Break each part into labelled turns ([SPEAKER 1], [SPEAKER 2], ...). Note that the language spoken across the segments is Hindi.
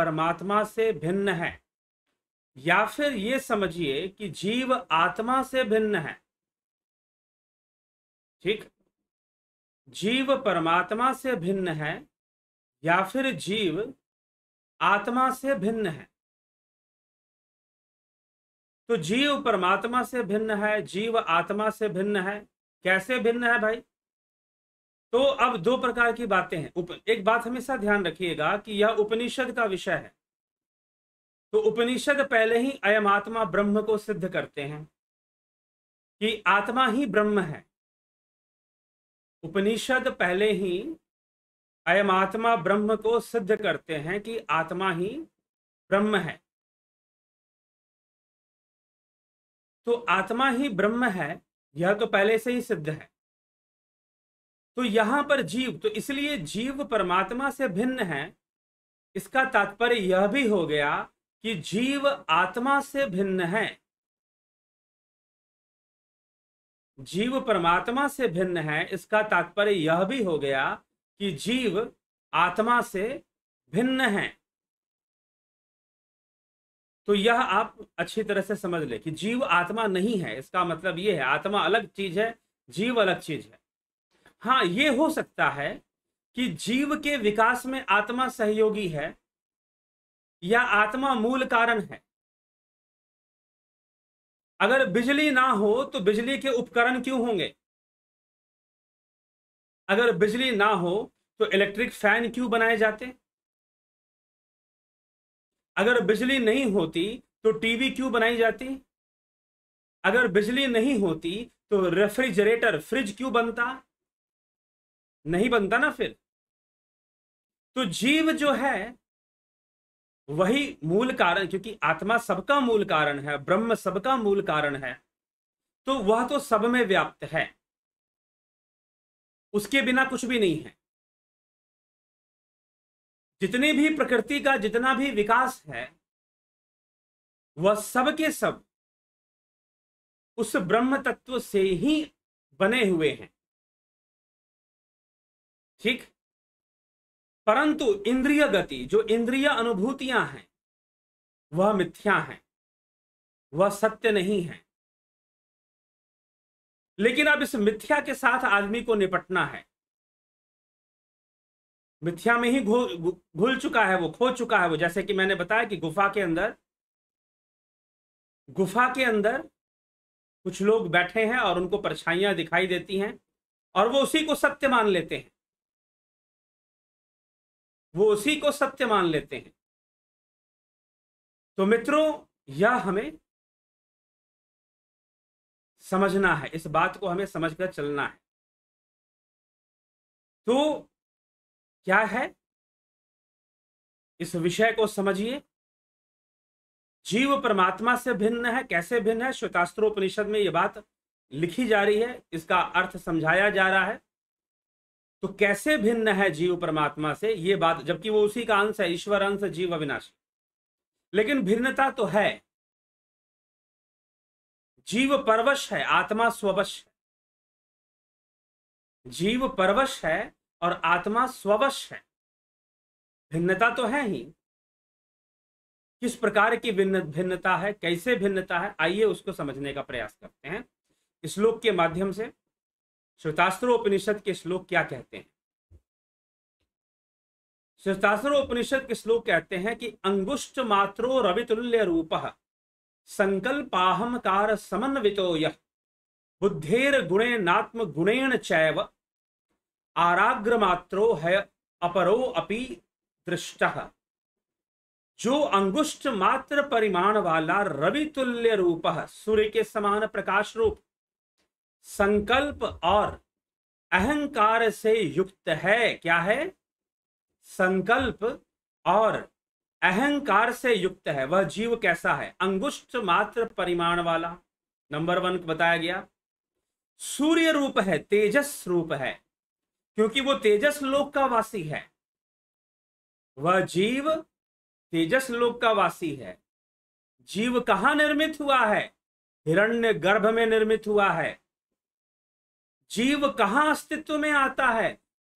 [SPEAKER 1] परमात्मा से भिन्न है या फिर ये समझिए कि जीव आत्मा से भिन्न है ठीक
[SPEAKER 2] जीव परमात्मा से भिन्न है या फिर जीव आत्मा से भिन्न है तो जीव
[SPEAKER 1] परमात्मा से भिन्न है जीव आत्मा से भिन्न है कैसे भिन्न है भाई तो अब दो प्रकार की बातें हैं एक बात हमेशा ध्यान रखिएगा कि यह उपनिषद का विषय है तो उपनिषद पहले ही अयम आत्मा ब्रह्म को सिद्ध करते हैं कि आत्मा ही ब्रह्म है
[SPEAKER 2] उपनिषद पहले ही अयम आत्मा ब्रह्म को सिद्ध करते हैं कि आत्मा ही ब्रह्म है तो आत्मा ही ब्रह्म है यह तो पहले से ही सिद्ध है
[SPEAKER 1] तो यहां पर जीव तो इसलिए जीव परमात्मा से भिन्न है इसका तात्पर्य यह भी हो गया कि जीव आत्मा से भिन्न है जीव परमात्मा से भिन्न है इसका तात्पर्य यह भी हो गया कि जीव आत्मा से भिन्न है तो यह आप अच्छी तरह से समझ ले कि जीव आत्मा नहीं है इसका मतलब यह है आत्मा अलग चीज है जीव अलग चीज है हाँ ये हो सकता है कि जीव के विकास में आत्मा सहयोगी है
[SPEAKER 2] या आत्मा मूल कारण है अगर बिजली ना हो तो बिजली के उपकरण क्यों होंगे
[SPEAKER 1] अगर बिजली ना हो तो इलेक्ट्रिक फैन क्यों बनाए जाते अगर बिजली नहीं होती तो टीवी क्यों बनाई जाती अगर बिजली नहीं होती तो रेफ्रिजरेटर फ्रिज क्यों बनता नहीं बनता ना फिर तो जीव जो है वही मूल कारण क्योंकि आत्मा सबका मूल कारण है ब्रह्म सबका मूल कारण
[SPEAKER 2] है तो वह तो सब में व्याप्त है उसके बिना कुछ भी नहीं है जितनी भी प्रकृति का जितना भी विकास है वह सब के सब उस ब्रह्म तत्व से ही बने हुए हैं ठीक परंतु इंद्रिय गति जो इंद्रिय अनुभूतियां हैं वह मिथ्या हैं वह सत्य नहीं है लेकिन अब इस मिथ्या के साथ आदमी को निपटना है मिथ्या में ही घुल चुका है वो खो चुका है वो जैसे कि मैंने बताया कि गुफा के अंदर गुफा के अंदर
[SPEAKER 1] कुछ लोग बैठे हैं और उनको परछाइयां दिखाई देती हैं और वो उसी को सत्य
[SPEAKER 2] मान लेते हैं वो उसी को सत्य मान लेते हैं तो मित्रों यह हमें समझना है इस बात को हमें समझकर चलना है तो क्या है इस विषय को समझिए जीव परमात्मा से भिन्न है कैसे भिन्न है
[SPEAKER 1] श्वेतास्त्रोपनिषद में यह बात लिखी जा रही है इसका अर्थ समझाया जा रहा है तो कैसे भिन्न है जीव परमात्मा से ये बात जबकि वो उसी का अंश है ईश्वर अंश जीव
[SPEAKER 2] अविनाशी लेकिन भिन्नता तो है जीव परवश है आत्मा स्वश है जीव
[SPEAKER 1] परवश है और आत्मा स्वश है भिन्नता तो है ही किस प्रकार की भिन्न भिन्नता है कैसे भिन्नता है आइए उसको समझने का प्रयास करते हैं श्लोक के माध्यम से श्रोतास्त्रोपनिषद के श्लोक क्या कहते हैं उपनिषद के श्लोक कहते हैं कि अंगुष्ट मात्रो रवितुल्य रूप संकल्पाहमकार समन्वित बुद्धेर गुणे नात्म गुणेन चैव आराग्र मात्रो है अपरो अपि दृष्ट जो अंगुष्ट मात्र परिमाण वाला रवितुल्य रूप सूर्य के समान प्रकाश रूप संकल्प और अहंकार से युक्त है क्या है संकल्प और अहंकार से युक्त है वह जीव कैसा है अंगुष्ठ मात्र परिमाण वाला नंबर वन को बताया गया सूर्य रूप है तेजस रूप है क्योंकि वो तेजस लोक का वासी है वह जीव तेजस लोक का वासी है जीव कहां निर्मित हुआ है हिरण्य गर्भ में निर्मित हुआ है जीव कहां अस्तित्व में आता है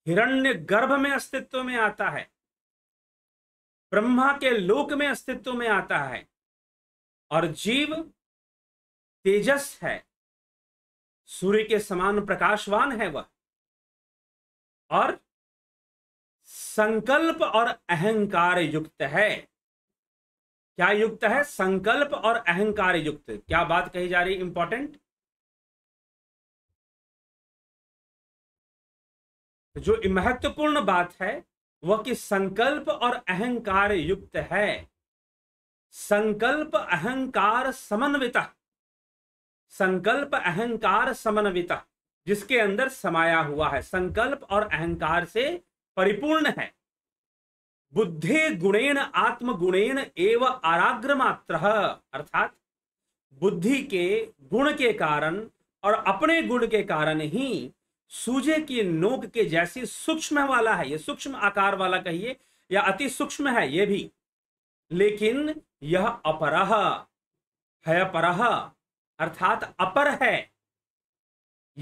[SPEAKER 1] हिरण्य गर्भ में अस्तित्व में आता है ब्रह्मा के लोक में अस्तित्व में आता है और जीव तेजस है सूर्य के समान प्रकाशवान है वह और संकल्प और अहंकार युक्त है
[SPEAKER 2] क्या युक्त है संकल्प और अहंकार युक्त क्या बात कही जा रही इंपॉर्टेंट जो महत्वपूर्ण बात है वह कि संकल्प और अहंकार युक्त
[SPEAKER 1] है संकल्प अहंकार समन्वित संकल्प अहंकार समन्वित जिसके अंदर समाया हुआ है संकल्प और अहंकार से परिपूर्ण है बुद्धे गुणेन गुणेन एव आराग्र मात्र अर्थात बुद्धि के गुण के कारण और अपने गुण के कारण ही सूजे की नोक के जैसी सूक्ष्म वाला है ये सूक्ष्म आकार वाला कहिए या अति सूक्ष्म है ये भी लेकिन यह अपरह है अपरह अर्थात अपर है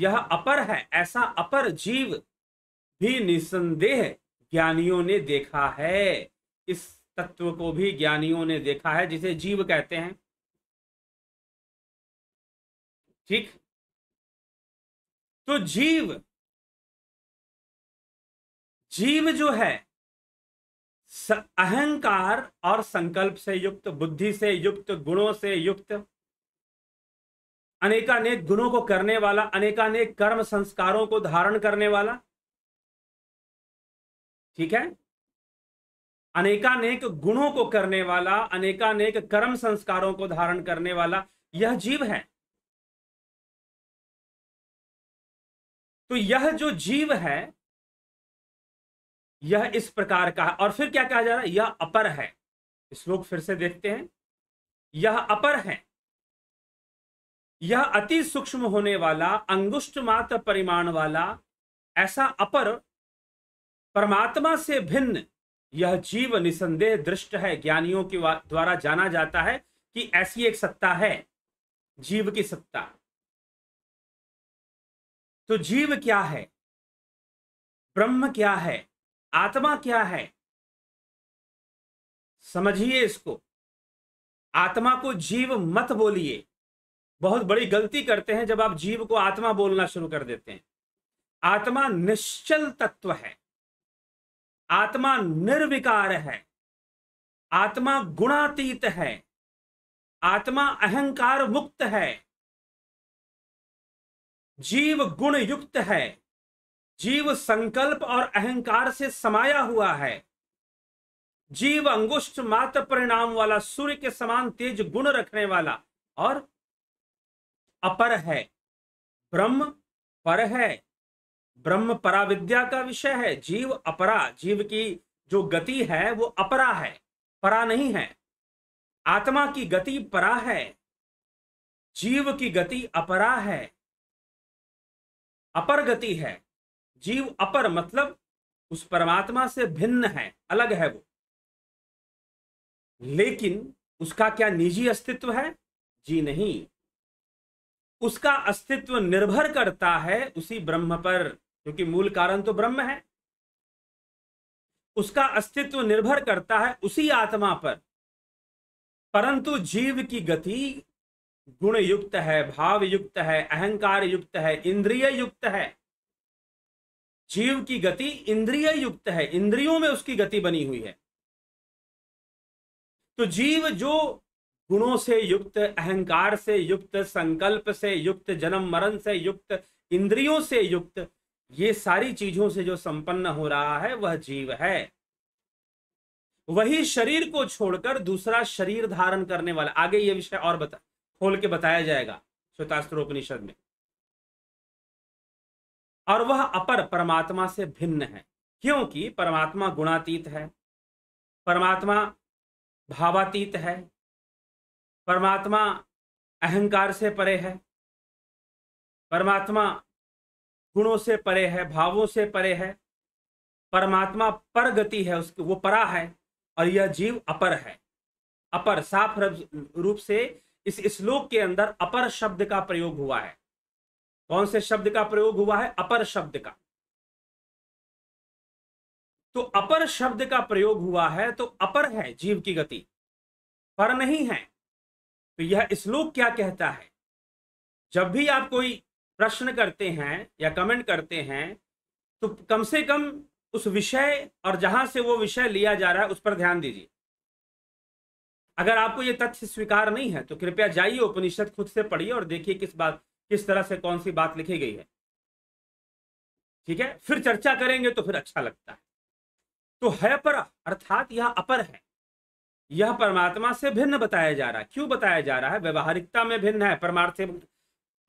[SPEAKER 1] यह अपर है ऐसा अपर जीव भी निसंदेह ज्ञानियों ने देखा है इस तत्व
[SPEAKER 2] को भी ज्ञानियों ने देखा है जिसे जीव कहते हैं ठीक तो जीव जीव जो है अहंकार
[SPEAKER 1] और संकल्प से युक्त बुद्धि से युक्त गुणों से युक्त अनेकानेक गुणों को करने वाला अनेकानेक कर्म संस्कारों को धारण करने वाला ठीक है अनेकानेक गुणों को करने वाला अनेकानेक कर्म संस्कारों को धारण करने वाला यह जीव है
[SPEAKER 2] तो यह जो जीव है यह इस प्रकार का है और फिर क्या कहा जा रहा है यह अपर है श्लोक फिर से देखते हैं यह अपर है
[SPEAKER 1] यह अति सूक्ष्म होने वाला अंगुष्ट मात्र परिमाण वाला ऐसा अपर परमात्मा से भिन्न यह जीव निसंदेह दृष्ट है ज्ञानियों के द्वारा जाना जाता है कि ऐसी एक सत्ता है जीव की
[SPEAKER 2] सत्ता तो जीव क्या है ब्रह्म क्या है आत्मा क्या है समझिए इसको आत्मा को जीव मत बोलिए बहुत
[SPEAKER 1] बड़ी गलती करते हैं जब आप जीव को आत्मा बोलना शुरू कर देते हैं आत्मा निश्चल तत्व है आत्मा निर्विकार है
[SPEAKER 2] आत्मा गुणातीत है आत्मा अहंकार मुक्त है जीव गुण युक्त है जीव संकल्प और अहंकार से समाया हुआ है जीव अंगुष्ठ
[SPEAKER 1] मात्र परिणाम वाला सूर्य के समान तेज गुण रखने वाला और अपर है ब्रह्म पर है ब्रह्म पराविद्या का विषय है जीव अपरा जीव की जो गति है वो अपरा है परा नहीं है आत्मा की गति परा है जीव की गति अपरा है अपर गति है जीव अपर मतलब उस परमात्मा से भिन्न है अलग है वो लेकिन उसका क्या निजी अस्तित्व है जी नहीं उसका अस्तित्व निर्भर करता है उसी ब्रह्म पर क्योंकि मूल कारण तो ब्रह्म है उसका अस्तित्व निर्भर करता है उसी आत्मा पर परंतु जीव की गति गुण युक्त है भाव युक्त है अहंकार युक्त है इंद्रिय युक्त है जीव की गति इंद्रिय युक्त है इंद्रियों में उसकी गति बनी हुई है तो जीव जो गुणों से युक्त अहंकार से युक्त संकल्प से युक्त जन्म मरण से युक्त इंद्रियों से युक्त ये सारी चीजों से जो संपन्न हो रहा है वह जीव है वही शरीर को छोड़कर दूसरा शरीर धारण करने वाला आगे ये विषय और बता खोल के बताया जाएगा श्वेतास्त्र उपनिषद में और वह अपर परमात्मा से भिन्न है क्योंकि परमात्मा गुणातीत है परमात्मा भावातीत है परमात्मा अहंकार से परे है परमात्मा गुणों से परे है भावों से परे है परमात्मा पर गति है उसकी वो परा है और यह जीव अपर है अपर साफ रूप से इस श्लोक के अंदर अपर शब्द का प्रयोग हुआ है कौन से शब्द का प्रयोग हुआ है अपर शब्द का तो अपर शब्द का प्रयोग हुआ है तो अपर है जीव की गति पर नहीं है तो यह श्लोक क्या कहता है जब भी आप कोई प्रश्न करते हैं या कमेंट करते हैं तो कम से कम उस विषय और जहां से वो विषय लिया जा रहा है उस पर ध्यान दीजिए अगर आपको ये तथ्य स्वीकार नहीं है तो कृपया जाइए उपनिषद खुद से पढ़िए और देखिए किस बात किस तरह से कौन सी बात लिखी गई है ठीक है फिर चर्चा करेंगे तो फिर अच्छा लगता है तो है पर अर्थात यह अपर है यह परमात्मा से भिन्न बताया जा रहा है क्यों बताया जा रहा है व्यवहारिकता में भिन्न है परमार्थिक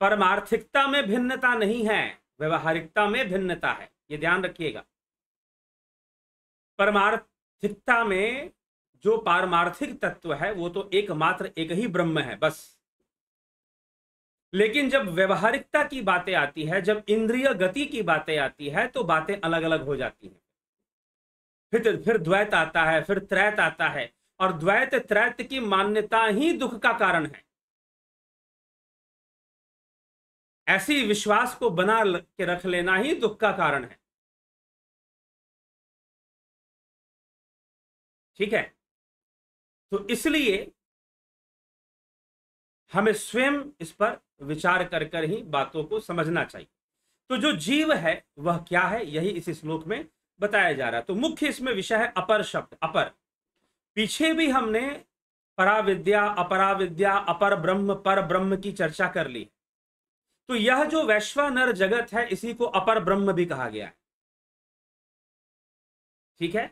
[SPEAKER 1] परमार्थिकता में भिन्नता नहीं है व्यवहारिकता में भिन्नता है ये ध्यान रखिएगा परमार्थिकता में जो पारमार्थिक तत्व है वो तो एकमात्र एक ही ब्रह्म है बस लेकिन जब व्यवहारिकता की बातें आती है जब इंद्रिय गति की बातें आती है तो बातें अलग अलग हो जाती हैं फिर फिर द्वैत आता है फिर त्रैत आता है और द्वैत त्रैत की मान्यता ही दुख का कारण है
[SPEAKER 2] ऐसी विश्वास को बना के रख लेना ही दुख का कारण है ठीक है तो इसलिए हमें स्वयं इस पर
[SPEAKER 1] विचार कर कर ही बातों को समझना चाहिए तो जो जीव है वह क्या है यही इस श्लोक में बताया जा रहा है तो मुख्य इसमें विषय है अपर शब्द अपर पीछे भी हमने पराविद्या अपराविद्या अपर ब्रह्म पर ब्रह्म की चर्चा कर ली तो यह जो वैश्वानर जगत है इसी को अपर ब्रह्म भी कहा गया है ठीक है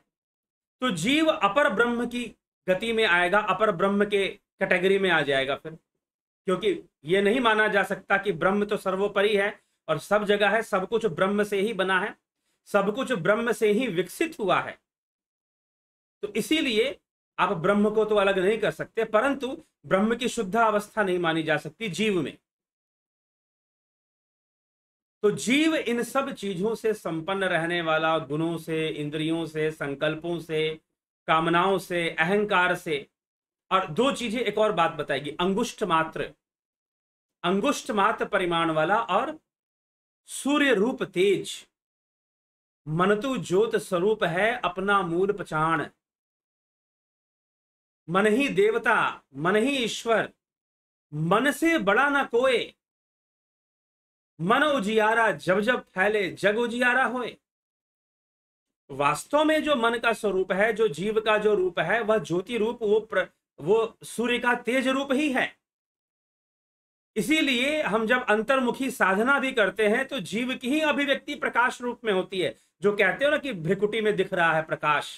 [SPEAKER 1] तो जीव अपर ब्रह्म की गति में आएगा अपर ब्रह्म के कैटेगरी में आ जाएगा फिर क्योंकि ये नहीं माना जा सकता कि ब्रह्म तो सर्वोपरि है और सब जगह है सब कुछ ब्रह्म से ही बना है सब कुछ ब्रह्म से ही विकसित हुआ है तो इसीलिए आप ब्रह्म को तो अलग नहीं कर सकते परंतु ब्रह्म की शुद्ध अवस्था नहीं मानी जा सकती जीव में तो जीव इन सब चीजों से संपन्न रहने वाला गुणों से इंद्रियों से संकल्पों से कामनाओं से अहंकार से और दो चीजें एक और बात बताएगी अंगुष्ठ मात्र अंगुष्ठ मात्र परिमाण वाला और सूर्य रूप तेज मनतु ज्योत स्वरूप है अपना मूल पहचान मन ही देवता मन ही ईश्वर मन से बड़ा ना कोए मन उजियारा जब जब फैले जग उजियारा होए वास्तव में जो मन का स्वरूप है जो जीव का जो रूप है वह ज्योति रूप वो प्र, वो सूर्य का तेज रूप ही है इसीलिए हम जब अंतर्मुखी साधना भी करते हैं तो जीव की ही अभिव्यक्ति प्रकाश रूप में होती है जो कहते हो ना कि भ्रिकुटी में दिख रहा है प्रकाश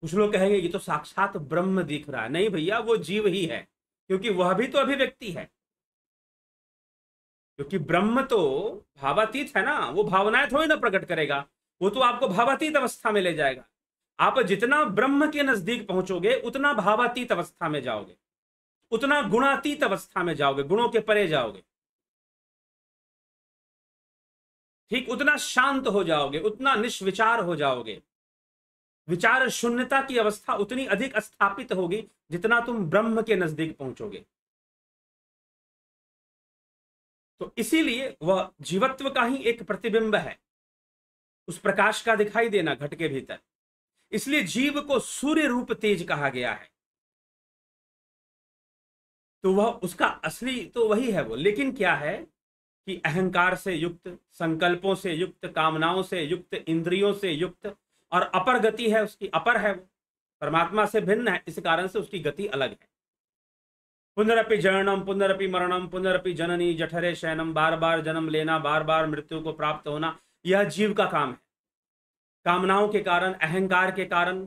[SPEAKER 1] कुछ लोग कहेंगे ये तो साक्षात ब्रह्म दिख रहा है नहीं भैया वो जीव ही है क्योंकि वह भी तो अभिव्यक्ति है क्योंकि ब्रह्म तो भावातीत है ना वो भावनाएं थोड़ी ना प्रकट करेगा वो तो आपको भावातीत अवस्था में ले जाएगा आप जितना ब्रह्म के नजदीक पहुंचोगे उतना भावातीत अवस्था में जाओगे उतना गुणातीत अवस्था में जाओगे गुणों के परे जाओगे ठीक उतना शांत हो जाओगे उतना निष्विचार हो जाओगे विचार शून्यता की अवस्था उतनी अधिक स्थापित होगी जितना तुम ब्रह्म के नजदीक पहुंचोगे तो इसीलिए वह जीवत्व का ही एक प्रतिबिंब है उस प्रकाश का दिखाई देना घट के भीतर इसलिए जीव को सूर्य रूप तेज कहा गया है तो वह उसका असली तो वही है वो लेकिन क्या है कि अहंकार से युक्त संकल्पों से युक्त कामनाओं से युक्त इंद्रियों से युक्त और अपर गति है उसकी अपर है वो परमात्मा से भिन्न है इस कारण से उसकी गति अलग है पुनरअपि जननम पुनरअपि मरणम पुनरअपि जननी जठरे शयनम बार बार जन्म लेना बार बार मृत्यु को प्राप्त होना यह जीव का काम है कामनाओं के कारण अहंकार के कारण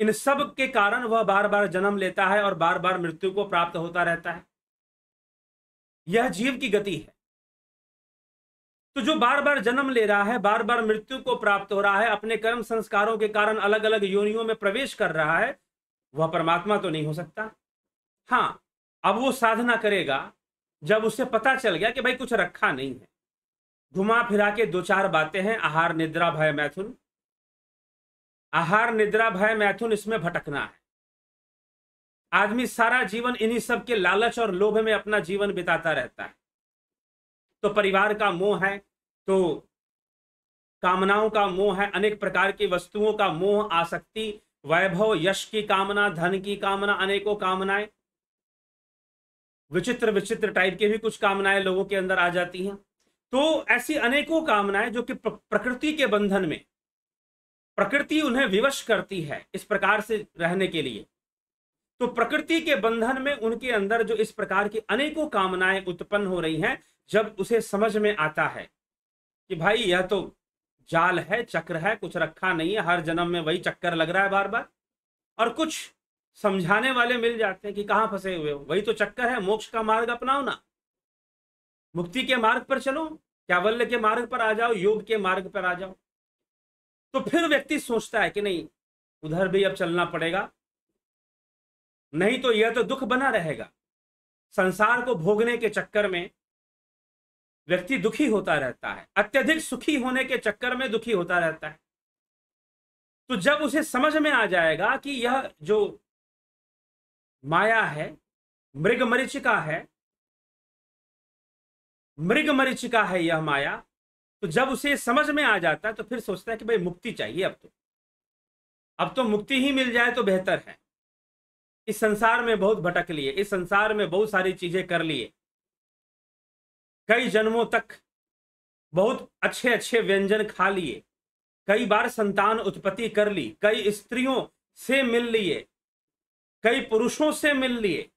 [SPEAKER 1] इन सब के कारण वह बार बार जन्म लेता है और बार बार मृत्यु को प्राप्त होता रहता है यह जीव की गति है तो जो बार बार जन्म ले रहा है बार बार मृत्यु को प्राप्त हो रहा है अपने कर्म संस्कारों के कारण अलग अलग योनियों में प्रवेश कर रहा है वह परमात्मा तो नहीं हो सकता हाँ अब वो साधना करेगा जब उसे पता चल गया कि भाई कुछ रखा नहीं है घुमा फिरा के दो चार बातें हैं आहार निद्रा भय मैथुन आहार निद्रा भय मैथुन इसमें भटकना है आदमी सारा जीवन इन्हीं सब के लालच और लोभ में अपना जीवन बिताता रहता है तो परिवार का मोह है तो कामनाओं का मोह है अनेक प्रकार की वस्तुओं का मोह आसक्ति वैभव यश की कामना धन की कामना अनेकों कामनाएं विचित्र विचित्र टाइप के भी कुछ कामनाएं लोगों के अंदर आ जाती हैं तो ऐसी अनेकों कामनाएं जो कि प्रकृति के बंधन में प्रकृति उन्हें विवश करती है इस प्रकार से रहने के लिए तो प्रकृति के बंधन में उनके अंदर जो इस प्रकार की अनेकों कामनाएं उत्पन्न हो रही हैं जब उसे समझ में आता है कि भाई यह तो जाल है चक्र है कुछ रखा नहीं है हर जन्म में वही चक्कर लग रहा है बार बार और कुछ समझाने वाले मिल जाते हैं कि कहाँ फंसे हुए हो वही तो चक्कर है मोक्ष का मार्ग अपनाओ ना मुक्ति के मार्ग पर चलो कैवल्य के मार्ग पर आ जाओ योग के मार्ग पर आ जाओ तो फिर व्यक्ति सोचता है कि नहीं उधर भी अब चलना पड़ेगा नहीं तो यह तो दुख बना रहेगा संसार को भोगने के चक्कर में व्यक्ति दुखी होता रहता है अत्यधिक सुखी होने के चक्कर में दुखी होता रहता है तो जब उसे समझ में आ जाएगा कि यह
[SPEAKER 2] जो माया है मृग मरीचिका है मृग मरीचिका है यह माया तो जब उसे समझ में
[SPEAKER 1] आ जाता है तो फिर सोचता है कि भाई मुक्ति चाहिए अब तो अब तो मुक्ति ही मिल जाए तो बेहतर है इस संसार में बहुत भटक लिए इस संसार में बहुत सारी चीजें कर लिए कई जन्मों तक बहुत अच्छे अच्छे व्यंजन खा लिए कई बार संतान उत्पत्ति कर ली कई स्त्रियों से मिल लिए कई पुरुषों से मिल लिए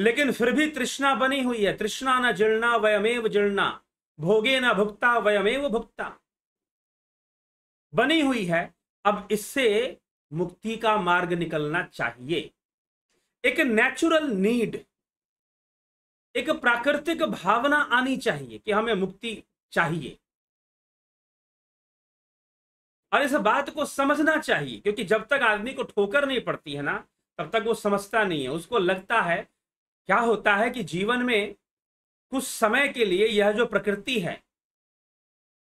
[SPEAKER 1] लेकिन फिर भी तृष्णा बनी हुई है तृष्णा न जिलना वयमेव जिलना भोगे न भुगता वयमेव भुगता बनी हुई है अब इससे मुक्ति का मार्ग निकलना चाहिए एक नेचुरल नीड एक प्राकृतिक भावना आनी चाहिए कि हमें मुक्ति चाहिए और इस बात को समझना चाहिए क्योंकि जब तक आदमी को ठोकर नहीं पड़ती है ना तब तक वो समझता नहीं है उसको लगता है क्या होता है कि जीवन में कुछ समय के लिए यह जो प्रकृति है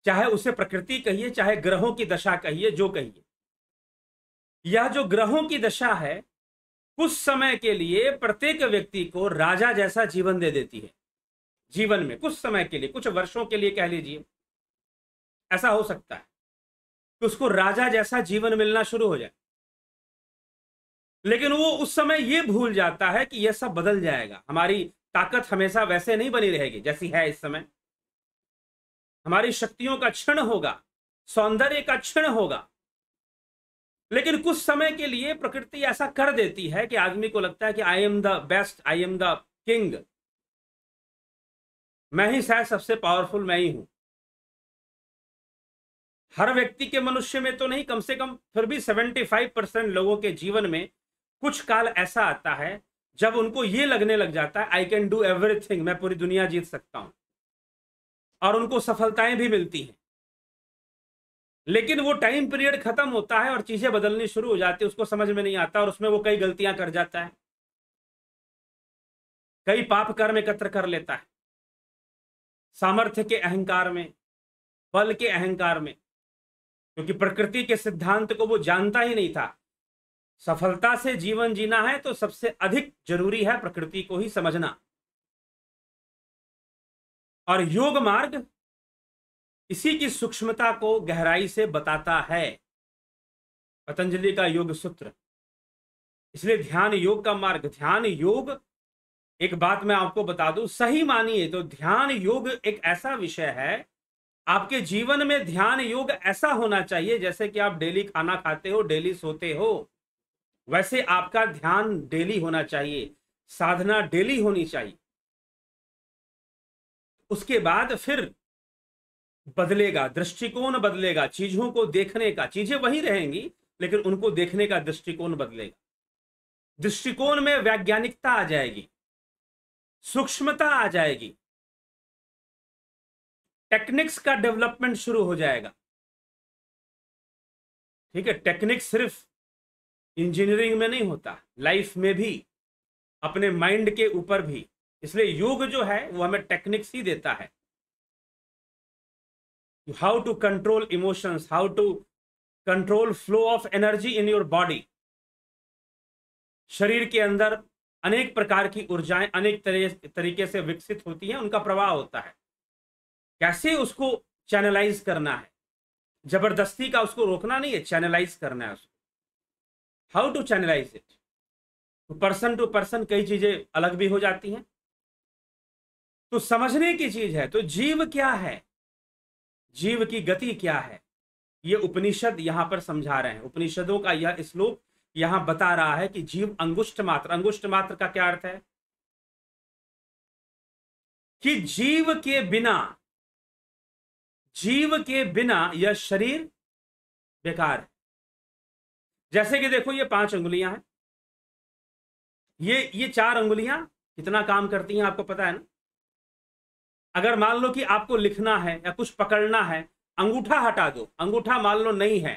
[SPEAKER 1] चाहे उसे प्रकृति कहिए चाहे ग्रहों की दशा कहिए जो कहिए यह जो ग्रहों की दशा है कुछ समय के लिए प्रत्येक व्यक्ति को राजा जैसा जीवन दे देती है जीवन में कुछ समय के लिए कुछ वर्षों के लिए कह लीजिए ऐसा हो सकता है कि उसको राजा जैसा जीवन मिलना शुरू हो जाए लेकिन वो उस समय ये भूल जाता है कि यह सब बदल जाएगा हमारी ताकत हमेशा वैसे नहीं बनी रहेगी जैसी है इस समय हमारी शक्तियों का क्षण होगा सौंदर्य का क्षण होगा लेकिन कुछ समय के लिए प्रकृति ऐसा कर देती है कि आदमी को लगता है कि I am the best I am the king मैं ही शायद सबसे पावरफुल मैं ही हूं हर व्यक्ति के मनुष्य में तो नहीं कम से कम फिर भी 75 परसेंट लोगों के जीवन में कुछ काल ऐसा आता है जब उनको ये लगने लग जाता है आई कैन डू एवरीथिंग मैं पूरी दुनिया जीत सकता हूं और उनको सफलताएं भी मिलती हैं लेकिन वो टाइम पीरियड खत्म होता है और चीजें बदलनी शुरू हो जाती है उसको समझ में नहीं आता और उसमें वो कई गलतियां कर जाता है कई पाप कर्म एकत्र कर लेता है सामर्थ्य के अहंकार में बल के अहंकार में क्योंकि प्रकृति के सिद्धांत को वो जानता ही नहीं था सफलता से जीवन जीना है तो सबसे अधिक जरूरी है प्रकृति को ही समझना
[SPEAKER 2] और योग मार्ग इसी की सूक्ष्मता को गहराई से बताता है पतंजलि का योग सूत्र
[SPEAKER 1] इसलिए ध्यान योग का मार्ग ध्यान योग एक बात मैं आपको बता दूं सही मानिए तो ध्यान योग एक ऐसा विषय है आपके जीवन में ध्यान योग ऐसा होना चाहिए जैसे कि आप डेली खाना खाते हो डेली सोते हो वैसे आपका ध्यान डेली होना चाहिए साधना डेली होनी चाहिए उसके बाद फिर बदलेगा दृष्टिकोण बदलेगा चीजों को देखने का चीजें वही रहेंगी लेकिन उनको देखने का दृष्टिकोण बदलेगा
[SPEAKER 2] दृष्टिकोण में वैज्ञानिकता आ जाएगी सूक्ष्मता आ जाएगी टेक्निक्स का डेवलपमेंट शुरू हो जाएगा ठीक है टेक्निक सिर्फ इंजीनियरिंग
[SPEAKER 1] में नहीं होता लाइफ में भी अपने माइंड के ऊपर भी इसलिए योग जो है वो हमें टेक्निक्स ही देता है how to control emotions how to control flow of energy in your body शरीर के अंदर अनेक प्रकार की ऊर्जाएं अनेक तरीके से विकसित होती हैं उनका प्रवाह होता है कैसे उसको चैनलाइज करना है जबरदस्ती का उसको रोकना नहीं है चैनलाइज करना है उसको हाउ टू चैनलाइज इट तो पर्सन टू पर्सन कई चीजें अलग भी हो जाती हैं तो समझने की चीज है तो जीव क्या है जीव की गति क्या है ये उपनिषद यहां पर समझा रहे हैं उपनिषदों का यह श्लोक यहां बता रहा है कि जीव अंगुष्ट मात्र अंगुष्ट मात्र का क्या अर्थ है
[SPEAKER 2] कि जीव के बिना जीव के बिना यह शरीर बेकार है जैसे कि देखो ये पांच उंगुलियां
[SPEAKER 1] हैं ये ये चार अंगुलियां कितना काम करती हैं आपको पता है ना अगर मान लो कि आपको लिखना है या कुछ पकड़ना है अंगूठा हटा दो अंगूठा मान लो नहीं है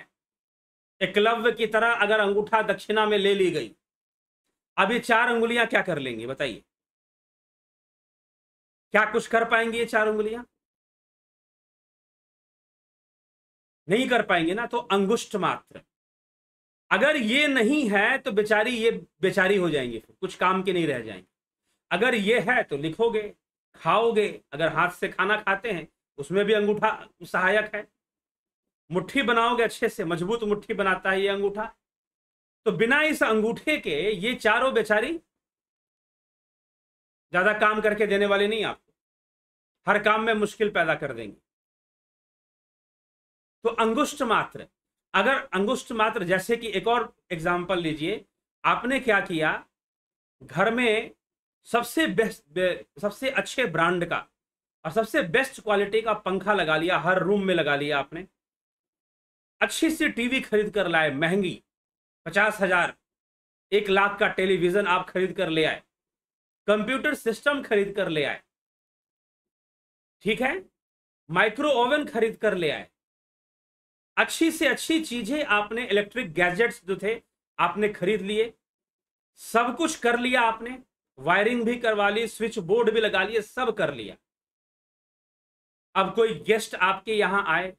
[SPEAKER 1] एकलव्य की तरह अगर अंगूठा दक्षिणा में ले
[SPEAKER 2] ली गई अब ये चार अंगुलियां क्या कर लेंगी बताइए क्या कुछ कर पाएंगे ये चार उंगुलियां नहीं कर पाएंगे ना तो अंगुष्ठ मात्र अगर ये नहीं है
[SPEAKER 1] तो बेचारी ये बेचारी हो जाएंगे कुछ काम के नहीं रह जाएंगे अगर ये है तो लिखोगे खाओगे अगर हाथ से खाना खाते हैं उसमें भी अंगूठा सहायक है मुट्ठी बनाओगे अच्छे से मजबूत मुट्ठी बनाता है ये अंगूठा तो बिना इस अंगूठे के ये चारों बेचारी ज्यादा काम करके देने वाले नहीं आपको हर काम में मुश्किल पैदा कर देंगे तो अंगुष्ठ मात्र अगर अंगुष्ठ मात्र जैसे कि एक और एग्जाम्पल लीजिए आपने क्या किया घर में सबसे बेस्ट सबसे अच्छे ब्रांड का और सबसे बेस्ट क्वालिटी का पंखा लगा लिया हर रूम में लगा लिया आपने अच्छी सी टीवी खरीद कर लाए महंगी पचास हजार एक लाख का टेलीविजन आप खरीद कर ले आए कंप्यूटर सिस्टम खरीद कर ले आए ठीक है माइक्रो ओवन खरीद कर ले आए अच्छी से अच्छी चीजें आपने इलेक्ट्रिक गैजेट्स जो थे आपने खरीद लिए सब कुछ कर लिया आपने वायरिंग भी करवा ली स्विच बोर्ड भी लगा लिए सब कर लिया अब कोई गेस्ट आपके यहां आए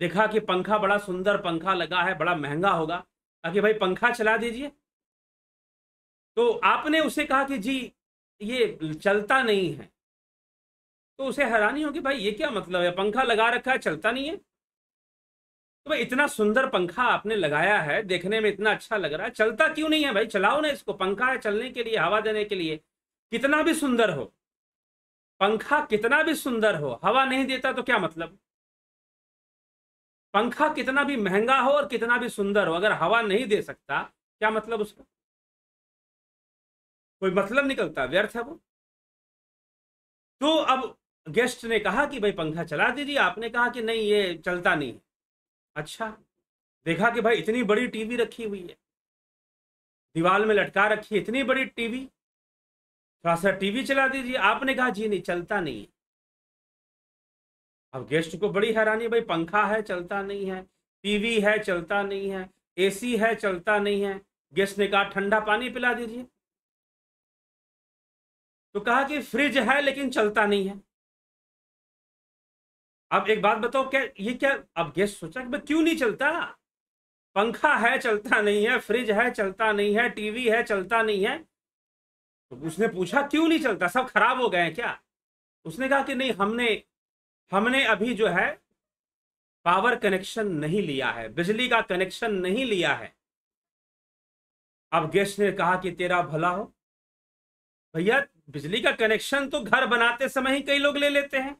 [SPEAKER 1] देखा कि पंखा बड़ा सुंदर पंखा लगा है बड़ा महंगा होगा अगे भाई पंखा चला दीजिए तो आपने उसे कहा कि जी ये चलता नहीं है तो उसे हैरानी होगी भाई ये क्या मतलब है पंखा लगा रखा है चलता नहीं है तो भाई इतना सुंदर पंखा आपने लगाया है देखने में इतना अच्छा लग रहा है चलता क्यों नहीं है भाई चलाओ ना इसको पंखा है चलने के लिए हवा देने के लिए कितना भी सुंदर हो पंखा कितना भी सुंदर हो हवा नहीं देता तो क्या मतलब पंखा कितना भी महंगा हो और कितना भी सुंदर हो अगर हवा नहीं दे सकता क्या मतलब उसका कोई मतलब निकलता व्यर्थ है वो तो अब गेस्ट ने कहा कि भाई पंखा चला दीजिए आपने कहा कि नहीं ये चलता नहीं अच्छा देखा कि भाई इतनी बड़ी टीवी रखी हुई है दीवार में लटका रखी इतनी बड़ी टीवी थोड़ा सा टीवी चला दीजिए आपने कहा जी नहीं चलता नहीं है अब गेस्ट को बड़ी हैरानी भाई पंखा है चलता नहीं है टीवी है चलता नहीं है एसी है चलता नहीं है
[SPEAKER 2] गेस्ट ने कहा ठंडा पानी पिला दीजिए तो कहा कि फ्रिज है लेकिन चलता नहीं है अब एक बात बताओ क्या ये
[SPEAKER 1] क्या अब गैस सोचा कि क्यों नहीं चलता पंखा है चलता नहीं है फ्रिज है चलता नहीं है टीवी है चलता नहीं है तो उसने पूछा क्यों नहीं चलता सब खराब हो गए क्या उसने कहा कि नहीं हमने हमने अभी जो है पावर कनेक्शन नहीं लिया है बिजली का कनेक्शन नहीं लिया है अब गेस्ट ने कहा कि तेरा भला हो भैया बिजली का कनेक्शन तो घर बनाते समय ही कई लोग ले लेते हैं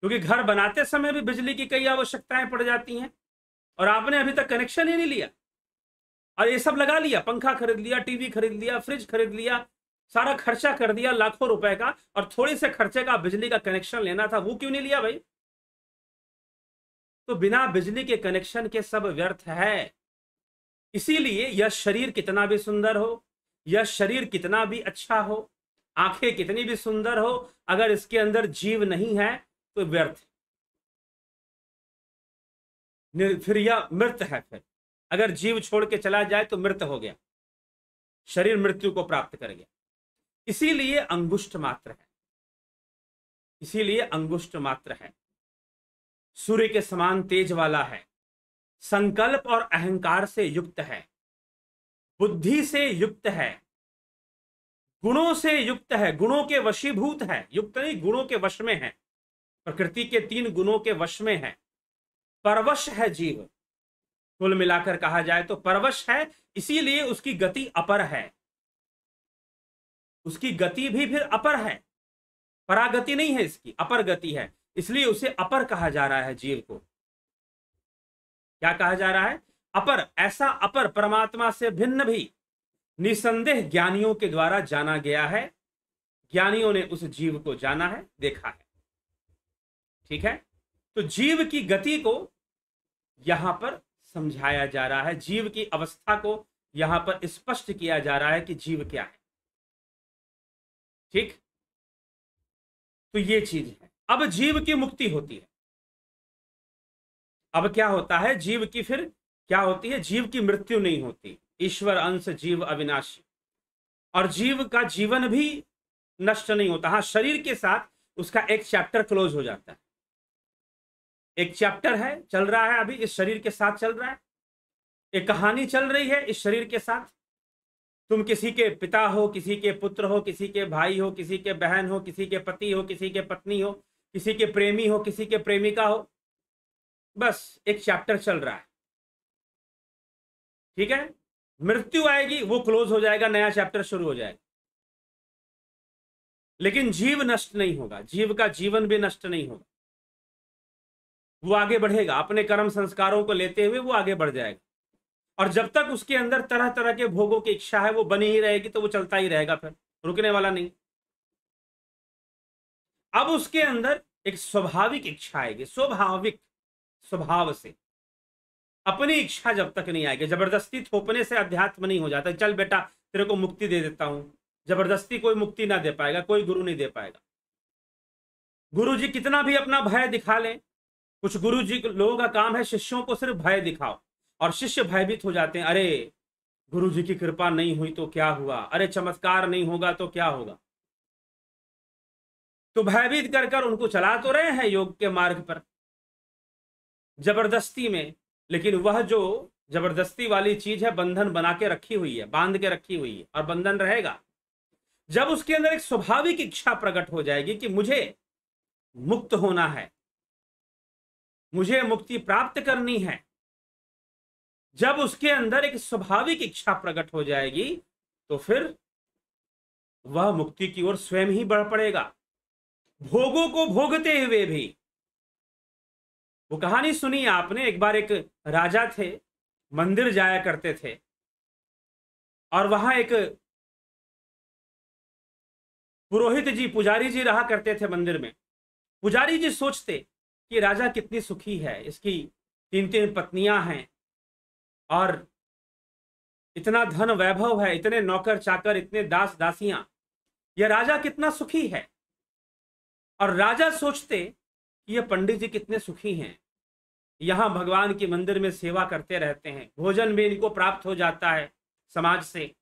[SPEAKER 1] क्योंकि घर बनाते समय भी बिजली की कई आवश्यकताएं पड़ जाती हैं और आपने अभी तक कनेक्शन ही नहीं लिया और ये सब लगा लिया पंखा खरीद लिया टीवी खरीद लिया फ्रिज खरीद लिया सारा खर्चा कर दिया लाखों रुपए का और थोड़े से खर्चे का बिजली का कनेक्शन लेना था वो क्यों नहीं लिया भाई तो बिना बिजली के कनेक्शन के सब व्यर्थ है इसीलिए यह शरीर कितना भी सुंदर हो यह शरीर कितना भी अच्छा हो आंखें कितनी भी सुंदर हो अगर इसके अंदर जीव नहीं है तो व्यर्थ फिर यह मृत है फिर अगर जीव छोड़ के चला जाए तो मृत हो गया शरीर मृत्यु को प्राप्त कर गया इसीलिए अंगुष्ठ मात्र है इसीलिए अंगुष्ठ मात्र है सूर्य के समान तेज वाला है संकल्प और अहंकार से युक्त है बुद्धि से युक्त है गुणों से युक्त है गुणों के वशीभूत है युक्त नहीं गुणों के वश में है प्रकृति के तीन गुणों के वश में है परवश है जीव कुल मिलाकर कहा जाए तो परवश है इसीलिए उसकी गति अपर है उसकी गति भी फिर अपर है परागति नहीं है इसकी अपर गति है इसलिए उसे अपर कहा जा रहा है जीव को क्या कहा जा रहा है अपर ऐसा अपर परमात्मा से भिन्न भी निसंदेह ज्ञानियों के द्वारा जाना गया है ज्ञानियों ने उस जीव को जाना है देखा है ठीक है तो जीव की गति को यहां पर समझाया जा रहा है जीव की अवस्था को यहां पर स्पष्ट किया जा रहा है कि जीव क्या है ठीक तो ये चीज है अब जीव की मुक्ति होती है अब क्या होता है जीव की फिर क्या होती है जीव की मृत्यु नहीं होती ईश्वर अंश जीव अविनाशी और जीव का जीवन भी नष्ट नहीं होता हाँ शरीर के साथ उसका एक चैप्टर क्लोज हो जाता है एक चैप्टर है चल रहा है अभी इस शरीर के साथ चल रहा है एक कहानी चल रही है इस शरीर के साथ तुम किसी के पिता हो किसी के पुत्र हो किसी के भाई हो किसी के बहन हो किसी के पति हो किसी के पत्नी हो किसी के प्रेमी हो किसी के प्रेमिका हो
[SPEAKER 2] बस एक चैप्टर चल रहा है ठीक है मृत्यु आएगी वो क्लोज हो जाएगा नया चैप्टर शुरू हो जाएगा
[SPEAKER 1] लेकिन जीव नष्ट नहीं होगा जीव का जीवन भी नष्ट नहीं होगा वो आगे बढ़ेगा अपने कर्म संस्कारों को लेते हुए वो आगे बढ़ जाएगा और जब तक उसके अंदर तरह तरह के भोगों की इच्छा है वो बनी ही रहेगी तो वो चलता ही रहेगा फिर रुकने वाला नहीं अब उसके अंदर एक स्वाभाविक इच्छा आएगी स्वाभाविक स्वभाव से अपनी इच्छा जब तक नहीं आएगी जबरदस्ती थोपने से अध्यात्म नहीं हो जाता चल बेटा तेरे को मुक्ति दे देता हूं जबरदस्ती कोई मुक्ति ना दे पाएगा कोई गुरु नहीं दे पाएगा गुरु जी कितना भी अपना भय दिखा लें कुछ गुरु जी लोगों का काम है शिष्यों को सिर्फ भय दिखाओ और शिष्य भयभीत हो जाते हैं अरे गुरु जी की कृपा नहीं हुई तो क्या हुआ अरे चमत्कार नहीं होगा तो क्या होगा तो भयभीत कर कर उनको चला तो रहे हैं योग के मार्ग पर जबरदस्ती में लेकिन वह जो जबरदस्ती वाली चीज है बंधन बना के रखी हुई है बांध के रखी हुई है और बंधन रहेगा जब उसके अंदर एक स्वाभाविक इच्छा प्रकट हो जाएगी कि मुझे मुक्त होना है मुझे मुक्ति प्राप्त करनी है जब उसके अंदर एक स्वाभाविक इच्छा प्रकट हो जाएगी तो फिर वह मुक्ति की ओर स्वयं ही बढ़ पड़ेगा भोगों को भोगते हुए भी
[SPEAKER 2] वो कहानी सुनी आपने एक बार एक राजा थे मंदिर जाया करते थे और वहां एक पुरोहित जी पुजारी जी रहा करते थे मंदिर में पुजारी जी सोचते कि राजा कितनी
[SPEAKER 1] सुखी है इसकी तीन तीन पत्नियां हैं और इतना धन वैभव है इतने नौकर चाकर इतने दास दासियां यह राजा कितना सुखी है और राजा सोचते कि ये पंडित जी कितने सुखी हैं यहाँ भगवान के मंदिर में सेवा करते रहते हैं भोजन भी इनको प्राप्त हो जाता है समाज से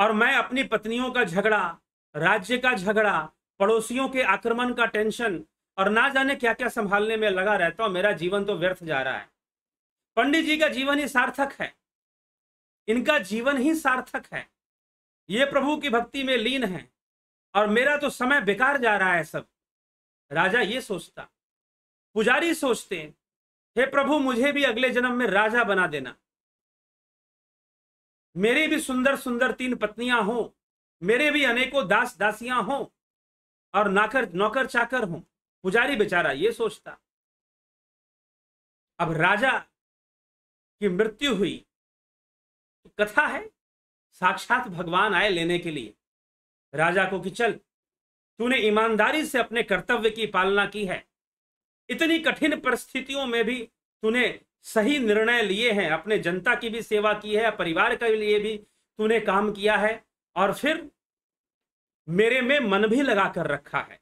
[SPEAKER 1] और मैं अपनी पत्नियों का झगड़ा राज्य का झगड़ा पड़ोसियों के आक्रमण का टेंशन और ना जाने क्या क्या संभालने में लगा रहता हूं मेरा जीवन तो व्यर्थ जा रहा है पंडित जी का जीवन ही सार्थक है इनका जीवन ही सार्थक है ये प्रभु की भक्ति में लीन है और मेरा तो समय बेकार जा रहा है सब राजा ये सोचता पुजारी सोचते हे प्रभु मुझे भी अगले जन्म में राजा बना देना मेरे भी सुंदर सुंदर तीन पत्नियां हों मेरे भी अनेकों दास दासियां हों और नाकर नौकर चाकर हों पुजारी बेचारा ये सोचता
[SPEAKER 2] अब राजा की मृत्यु हुई तो कथा है साक्षात भगवान आए लेने के लिए राजा को कि
[SPEAKER 1] चल तूने ईमानदारी से अपने कर्तव्य की पालना की है इतनी कठिन परिस्थितियों में भी तूने सही निर्णय लिए हैं अपने जनता की भी सेवा की है परिवार के लिए भी तूने काम किया है और फिर मेरे में मन भी लगा कर रखा है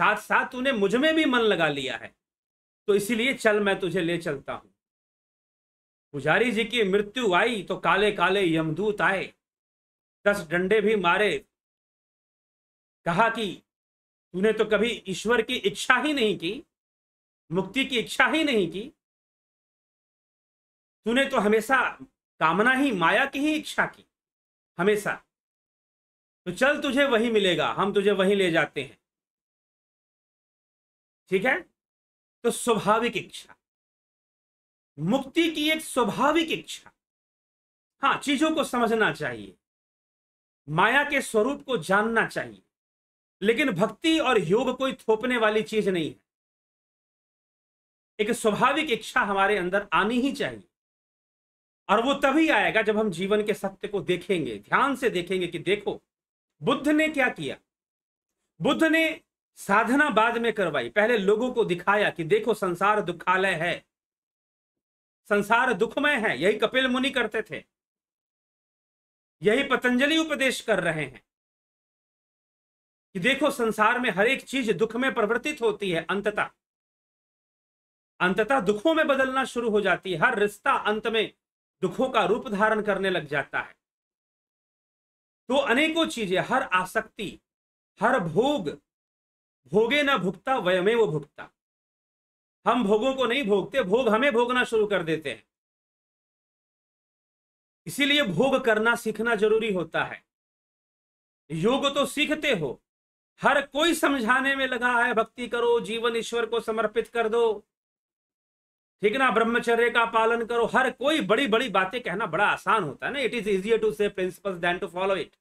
[SPEAKER 1] साथ साथ तूने मुझ में भी मन लगा लिया है तो इसीलिए चल मैं तुझे ले चलता हूं पुजारी जी की मृत्यु आई तो काले काले यमदूत आए दस डंडे भी मारे
[SPEAKER 2] कहा कि तूने तो कभी ईश्वर की इच्छा ही नहीं की मुक्ति की इच्छा ही नहीं की तूने तो हमेशा
[SPEAKER 1] कामना ही माया की ही इच्छा की हमेशा तो चल तुझे वही मिलेगा
[SPEAKER 2] हम तुझे वही ले जाते हैं ठीक है तो स्वाभाविक इच्छा मुक्ति की एक स्वाभाविक इच्छा
[SPEAKER 1] हाँ चीजों को समझना चाहिए माया के स्वरूप को जानना चाहिए लेकिन भक्ति और योग कोई थोपने वाली चीज नहीं है एक स्वाभाविक इच्छा हमारे अंदर आनी ही चाहिए और वो तभी आएगा जब हम जीवन के सत्य को देखेंगे ध्यान से देखेंगे कि देखो बुद्ध ने क्या किया बुद्ध ने साधना बाद में करवाई पहले लोगों को दिखाया कि देखो संसार दुखालय है संसार दुखमय है यही कपिल मुनि करते थे यही पतंजलि उपदेश कर रहे हैं कि देखो संसार में हर एक चीज दुख में परिवर्तित होती है अंततः अंततः दुखों में बदलना शुरू हो जाती है हर रिश्ता अंत में दुखों का रूप धारण करने लग जाता है तो अनेकों चीजें हर आसक्ति
[SPEAKER 2] हर भोग भोगे न भुगता वयमे वो भुगता हम भोगों को नहीं भोगते भोग हमें भोगना शुरू कर देते हैं
[SPEAKER 1] इसीलिए भोग करना सीखना जरूरी होता है योग तो सीखते हो हर कोई समझाने में लगा है भक्ति करो जीवन ईश्वर को समर्पित कर दो ठीक ना ब्रह्मचर्य का पालन करो हर कोई बड़ी बड़ी बातें कहना बड़ा आसान होता है ना it is easier to say principle than to follow it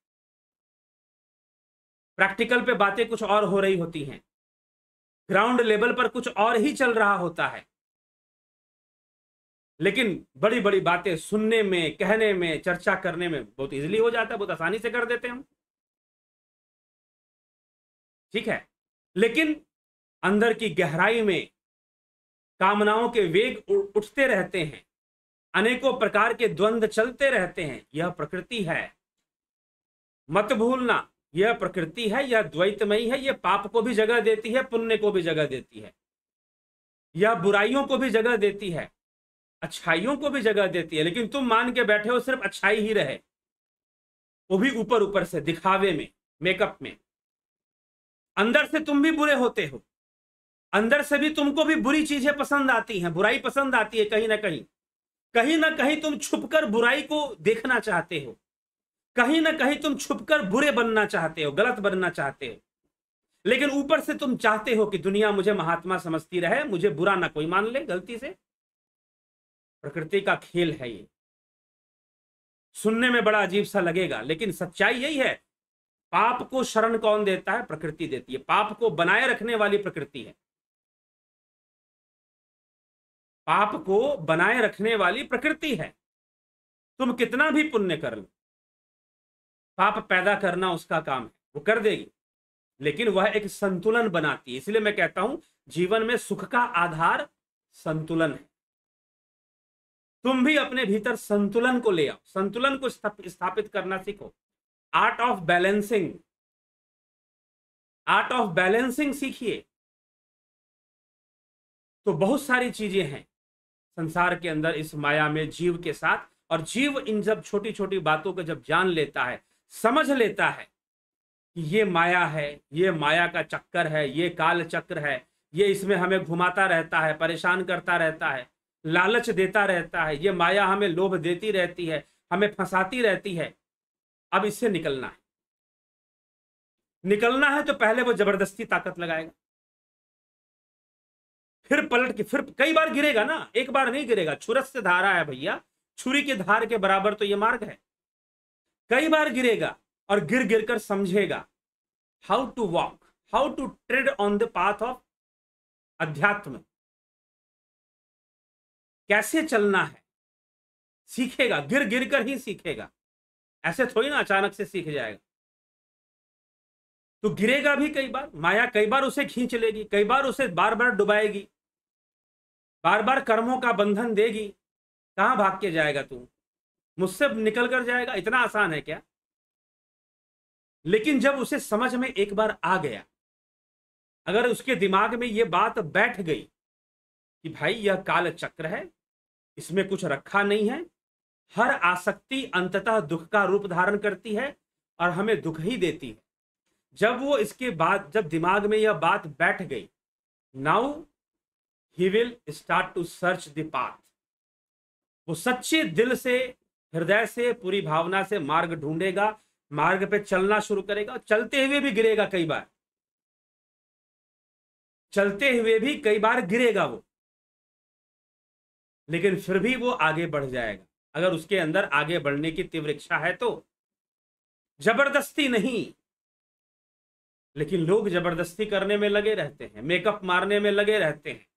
[SPEAKER 1] practical पे बातें कुछ और हो रही होती हैं ग्राउंड लेवल पर कुछ और ही चल रहा होता है लेकिन बड़ी बड़ी बातें सुनने में कहने में चर्चा करने में बहुत इजीली हो जाता है बहुत आसानी से कर देते हम ठीक है लेकिन अंदर की गहराई में कामनाओं के वेग उठते रहते हैं अनेकों प्रकार के द्वंद्व चलते रहते हैं यह प्रकृति है मत भूलना यह प्रकृति है यह द्वैतमयी है यह पाप को भी जगह देती है पुण्य को भी जगह देती है यह बुराइयों को भी जगह देती है अच्छाइयों को भी जगह देती है लेकिन तुम मान के बैठे हो सिर्फ अच्छाई ही रहे वो भी ऊपर ऊपर से दिखावे में मेकअप में अंदर से तुम भी बुरे होते हो अंदर से भी तुमको भी बुरी चीजें पसंद आती हैं बुराई पसंद आती है कहीं ना कहीं कहीं ना कहीं तुम छुपकर बुराई को देखना चाहते हो कहीं ना कहीं तुम छुपकर बुरे बनना चाहते हो गलत बनना चाहते हो लेकिन ऊपर से तुम चाहते हो कि दुनिया मुझे महात्मा समझती रहे मुझे बुरा ना कोई मान ले गलती से प्रकृति का खेल है ये सुनने में बड़ा अजीब सा लगेगा लेकिन सच्चाई यही है पाप को शरण कौन देता है प्रकृति देती है पाप को बनाए रखने वाली प्रकृति है पाप को बनाए रखने वाली प्रकृति है तुम कितना भी पुण्य कर लो पाप पैदा करना उसका काम है वो कर देगी लेकिन वह एक संतुलन बनाती है इसलिए मैं कहता हूं जीवन में सुख का आधार संतुलन है तुम भी अपने भीतर संतुलन को ले
[SPEAKER 2] आओ संतुलन को स्थापित करना सीखो art of balancing art of balancing सीखिए
[SPEAKER 1] तो बहुत सारी चीजें हैं संसार के अंदर इस माया में जीव के साथ और जीव इन जब छोटी छोटी बातों को जब जान लेता है समझ लेता है कि ये माया है ये माया का चक्कर है ये काल चक्र है ये इसमें हमें घुमाता रहता है परेशान करता रहता है लालच देता रहता है ये माया हमें लोभ देती रहती है हमें फंसाती रहती है अब इससे निकलना है निकलना है तो पहले वो जबरदस्ती ताकत लगाएगा फिर पलट के फिर कई बार गिरेगा ना एक बार नहीं गिरेगा छुरस से धारा है भैया छुरी के धार के बराबर तो ये मार्ग है कई बार गिरेगा और गिर गिर कर समझेगा
[SPEAKER 2] how to walk how to tread on the path of अध्यात्म कैसे चलना है सीखेगा गिर गिर कर ही सीखेगा ऐसे थोड़ी ना अचानक से सीख जाएगा
[SPEAKER 1] तो गिरेगा भी कई बार माया कई बार उसे खींच लेगी कई बार उसे बार बार डुबाएगी बार बार कर्मों का बंधन देगी कहां भाग के जाएगा तू मुझसे निकल कर जाएगा इतना आसान है क्या लेकिन जब उसे समझ में एक बार आ गया अगर उसके दिमाग में ये बात बैठ गई कि भाई यह काल चक्र है इसमें कुछ रखा नहीं है हर आसक्ति अंततः दुख का रूप धारण करती है और हमें दुख ही देती है जब वो इसके बाद जब दिमाग में यह बात बैठ गई now he will start to search the path वो सच्चे दिल से हृदय से पूरी भावना से मार्ग ढूंढेगा मार्ग पे चलना शुरू करेगा और चलते हुए भी गिरेगा
[SPEAKER 2] कई बार चलते हुए भी कई बार गिरेगा वो लेकिन फिर भी वो आगे बढ़ जाएगा अगर उसके अंदर
[SPEAKER 1] आगे बढ़ने की तीव्र इच्छा है तो जबरदस्ती नहीं लेकिन लोग जबरदस्ती करने में लगे रहते हैं मेकअप मारने में लगे रहते हैं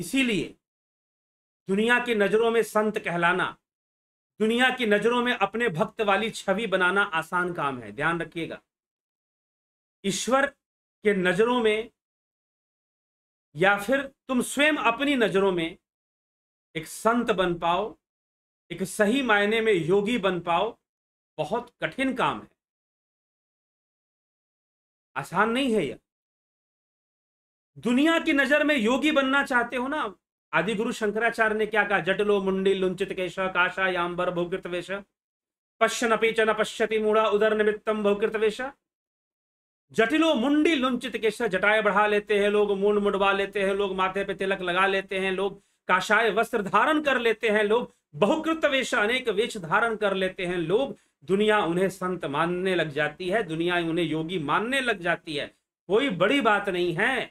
[SPEAKER 1] इसीलिए दुनिया की नज़रों में संत कहलाना दुनिया की नज़रों में अपने भक्त वाली छवि बनाना आसान काम है ध्यान रखिएगा ईश्वर के नज़रों में या फिर तुम स्वयं अपनी नज़रों में एक संत बन पाओ
[SPEAKER 2] एक सही मायने में योगी बन पाओ बहुत कठिन काम है आसान नहीं है यह
[SPEAKER 1] दुनिया की नज़र में योगी बनना चाहते हो ना आदि गुरु शंकराचार्य ने क्या कहा जटलो मुंडी लुंचित केश काशा यांबर भौकृत वेश पश्यन अपीच न पश्यति मूढ़ा उदर निमित्तम भौकृत वेश जटिलो मुंडी लुंचित केश जटाएं बढ़ा लेते हैं लोग मुंड मुंडवा लेते हैं लोग माथे पे तिलक लगा लेते हैं लोग काशाय वस्त्र धारण कर लेते हैं लोग बहुकृत वेश अनेक वेश धारण कर लेते हैं लोग दुनिया उन्हें संत मानने लग
[SPEAKER 2] जाती है दुनिया उन्हें योगी मानने लग जाती है कोई बड़ी बात नहीं है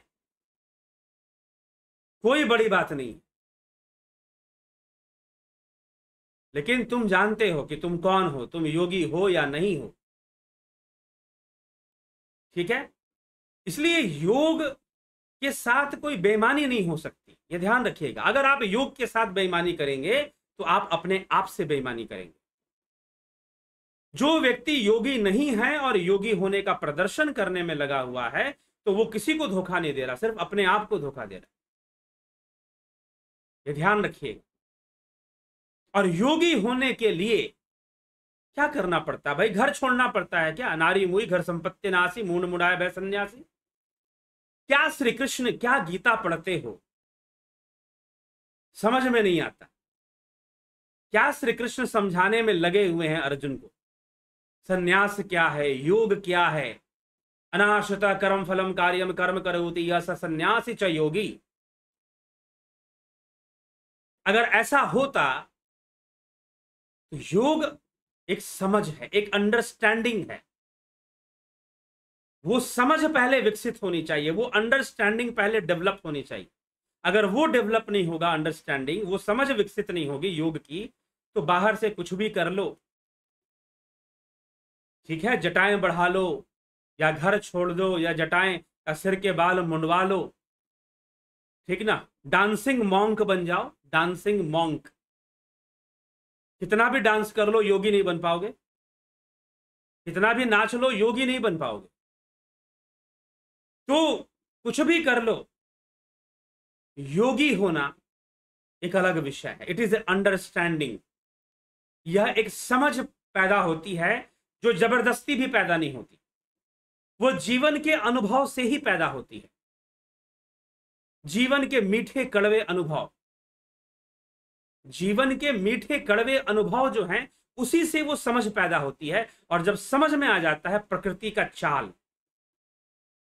[SPEAKER 2] कोई बड़ी बात नहीं लेकिन तुम जानते हो कि तुम कौन हो तुम योगी हो या नहीं हो ठीक है इसलिए योग के
[SPEAKER 1] साथ कोई बेईमानी नहीं हो सकती ये ध्यान रखिएगा अगर आप योग के साथ बेईमानी करेंगे तो आप अपने आप से बेईमानी करेंगे जो व्यक्ति योगी नहीं है और योगी होने का प्रदर्शन करने में लगा हुआ है तो वो किसी को धोखा नहीं दे रहा सिर्फ अपने
[SPEAKER 2] आप को धोखा दे रहा ये ध्यान रखिएगा और योगी होने के लिए क्या करना पड़ता है भाई घर छोड़ना पड़ता है क्या
[SPEAKER 1] अनारी मुई घर संपत्ति नासी मूड मुड़ाए भय सन्यासी क्या श्री कृष्ण क्या गीता पढ़ते हो समझ में नहीं आता क्या श्री कृष्ण समझाने में लगे हुए हैं अर्जुन को संन्यास क्या है योग क्या है अनाशता कर्म फलम कार्यम कर्म करोती यह सन्यासी
[SPEAKER 2] च योगी अगर ऐसा होता तो योग एक समझ है एक अंडरस्टैंडिंग है
[SPEAKER 1] वो समझ पहले विकसित होनी चाहिए वो अंडरस्टैंडिंग पहले डेवलप होनी चाहिए अगर वो डेवलप नहीं होगा अंडरस्टैंडिंग वो समझ विकसित नहीं होगी योग की तो बाहर से कुछ भी कर लो ठीक है जटाएं बढ़ा लो या घर छोड़ दो या जटाएं या सिर के बाल मुंडवा लो ठीक ना डांसिंग मॉन्क बन जाओ डांसिंग मॉन्क
[SPEAKER 2] कितना भी डांस कर लो योगी नहीं बन पाओगे कितना भी नाच लो योगी नहीं बन पाओगे तो कुछ भी कर लो योगी होना एक अलग विषय है इट इज ए अंडरस्टैंडिंग
[SPEAKER 1] यह एक समझ पैदा होती है जो जबरदस्ती भी पैदा नहीं होती वो जीवन के अनुभव से ही पैदा होती है जीवन के मीठे कड़वे अनुभव जीवन के मीठे कड़वे अनुभव जो हैं उसी से वो समझ पैदा होती है और जब समझ में आ जाता है प्रकृति का चाल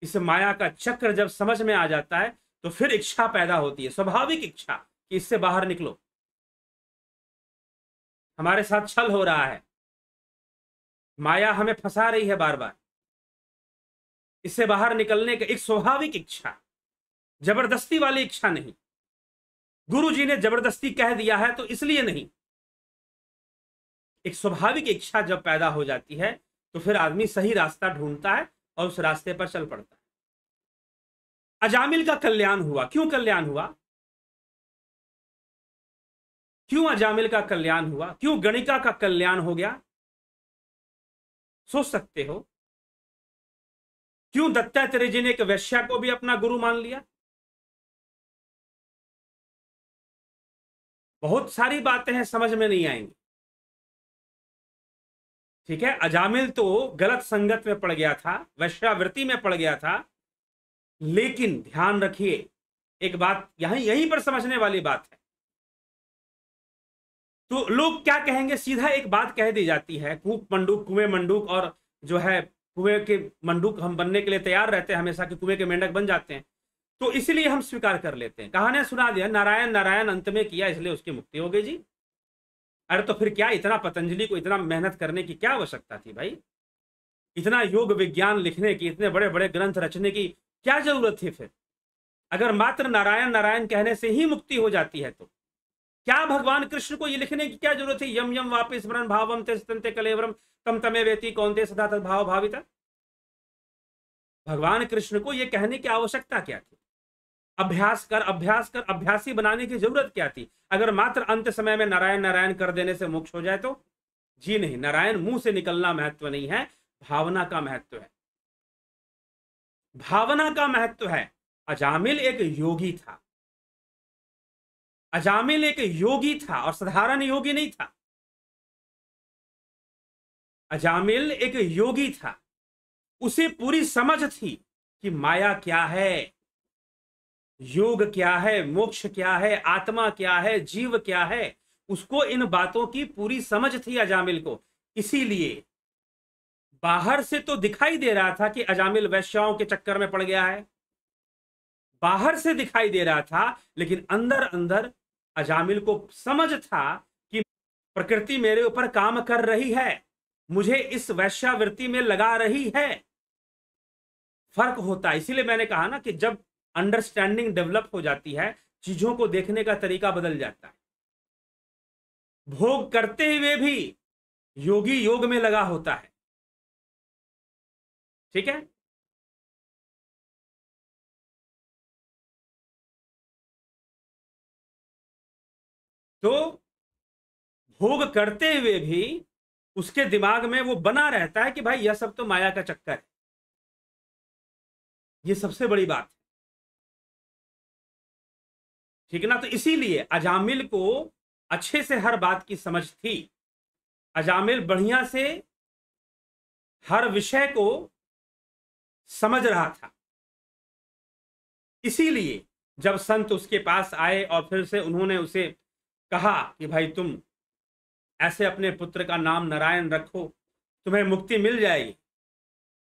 [SPEAKER 1] इस माया का चक्र जब समझ में आ जाता है तो फिर इच्छा पैदा होती है स्वाभाविक इच्छा कि इससे बाहर निकलो
[SPEAKER 2] हमारे साथ छल हो रहा है माया हमें फंसा रही है बार बार इससे बाहर निकलने का एक स्वाभाविक इच्छा
[SPEAKER 1] जबरदस्ती वाली इच्छा नहीं गुरु जी ने जबरदस्ती कह दिया है तो इसलिए नहीं एक स्वाभाविक इच्छा जब पैदा हो जाती है तो फिर आदमी
[SPEAKER 2] सही रास्ता ढूंढता है और उस रास्ते पर चल पड़ता है अजामिल का कल्याण हुआ क्यों कल्याण हुआ क्यों अजामिल का कल्याण हुआ क्यों गणिका का कल्याण हो गया सोच सकते हो क्यों दत्तात्रेय जी ने एक वैश्या को भी अपना गुरु मान लिया बहुत सारी बातें हैं समझ में नहीं आएंगी ठीक है अजामिल तो गलत
[SPEAKER 1] संगत में पड़ गया था वैश्यावृत्ति में पड़ गया था लेकिन ध्यान रखिए एक बात यहीं यहीं पर समझने वाली बात है तो लोग क्या कहेंगे सीधा एक बात कह दी जाती है कुप मंडूक कुएं मंडूक और जो है कुएं के मंडूक हम बनने के लिए तैयार रहते हैं हमेशा कि कुएं के मेंढक बन जाते हैं तो इसलिए हम स्वीकार कर लेते हैं कहानियां सुना दिया नारायण नारायण अंत में किया इसलिए उसकी मुक्ति हो गई जी अरे तो फिर क्या इतना पतंजलि को इतना मेहनत करने की क्या आवश्यकता थी भाई इतना योग विज्ञान लिखने की इतने बड़े बड़े ग्रंथ रचने की क्या जरूरत थी फिर अगर मात्र नारायण नारायण कहने से ही मुक्ति हो जाती है तो क्या भगवान कृष्ण को ये लिखने की क्या जरूरत थी यम यम वापिस स्मरण भावम तेजतंते कलेवरम तम तमे वेती कौन ते सदा तद भाव भावित भगवान कृष्ण को ये कहने की आवश्यकता क्या थी अभ्यास कर अभ्यास कर अभ्यासी बनाने की जरूरत क्या थी अगर मात्र अंत समय में नारायण नारायण कर देने से मोक्ष हो जाए तो जी नहीं नारायण मुंह से निकलना महत्व नहीं है भावना का महत्व है भावना का महत्व है अजामिल एक
[SPEAKER 2] योगी था अजामिल एक योगी था और साधारण योगी नहीं था अजामिल एक योगी था उसे पूरी समझ थी कि माया क्या है
[SPEAKER 1] योग क्या है मोक्ष क्या है आत्मा क्या है जीव क्या है उसको इन बातों की पूरी समझ थी अजामिल को इसीलिए बाहर से तो दिखाई दे रहा था कि अजामिल वैश्याओं के चक्कर में पड़ गया है बाहर से दिखाई दे रहा था लेकिन अंदर अंदर अजामिल को समझ था कि प्रकृति मेरे ऊपर काम कर रही है मुझे इस वैश्यावृत्ति में लगा रही है फर्क होता है इसीलिए मैंने कहा ना कि जब अंडरस्टैंडिंग डेवलप हो जाती है चीजों को देखने का तरीका बदल जाता है
[SPEAKER 2] भोग करते हुए भी योगी योग में लगा होता है ठीक है तो भोग करते हुए भी उसके दिमाग में वो बना रहता है कि भाई यह सब तो माया का चक्कर है ये सबसे बड़ी बात ठीक ना तो इसीलिए अजामिल को अच्छे से हर बात की समझ थी अजामिल बढ़िया से हर विषय को समझ रहा था इसीलिए
[SPEAKER 1] जब संत उसके पास आए और फिर से उन्होंने उसे कहा कि भाई तुम ऐसे अपने पुत्र का नाम नारायण रखो तुम्हें मुक्ति मिल जाएगी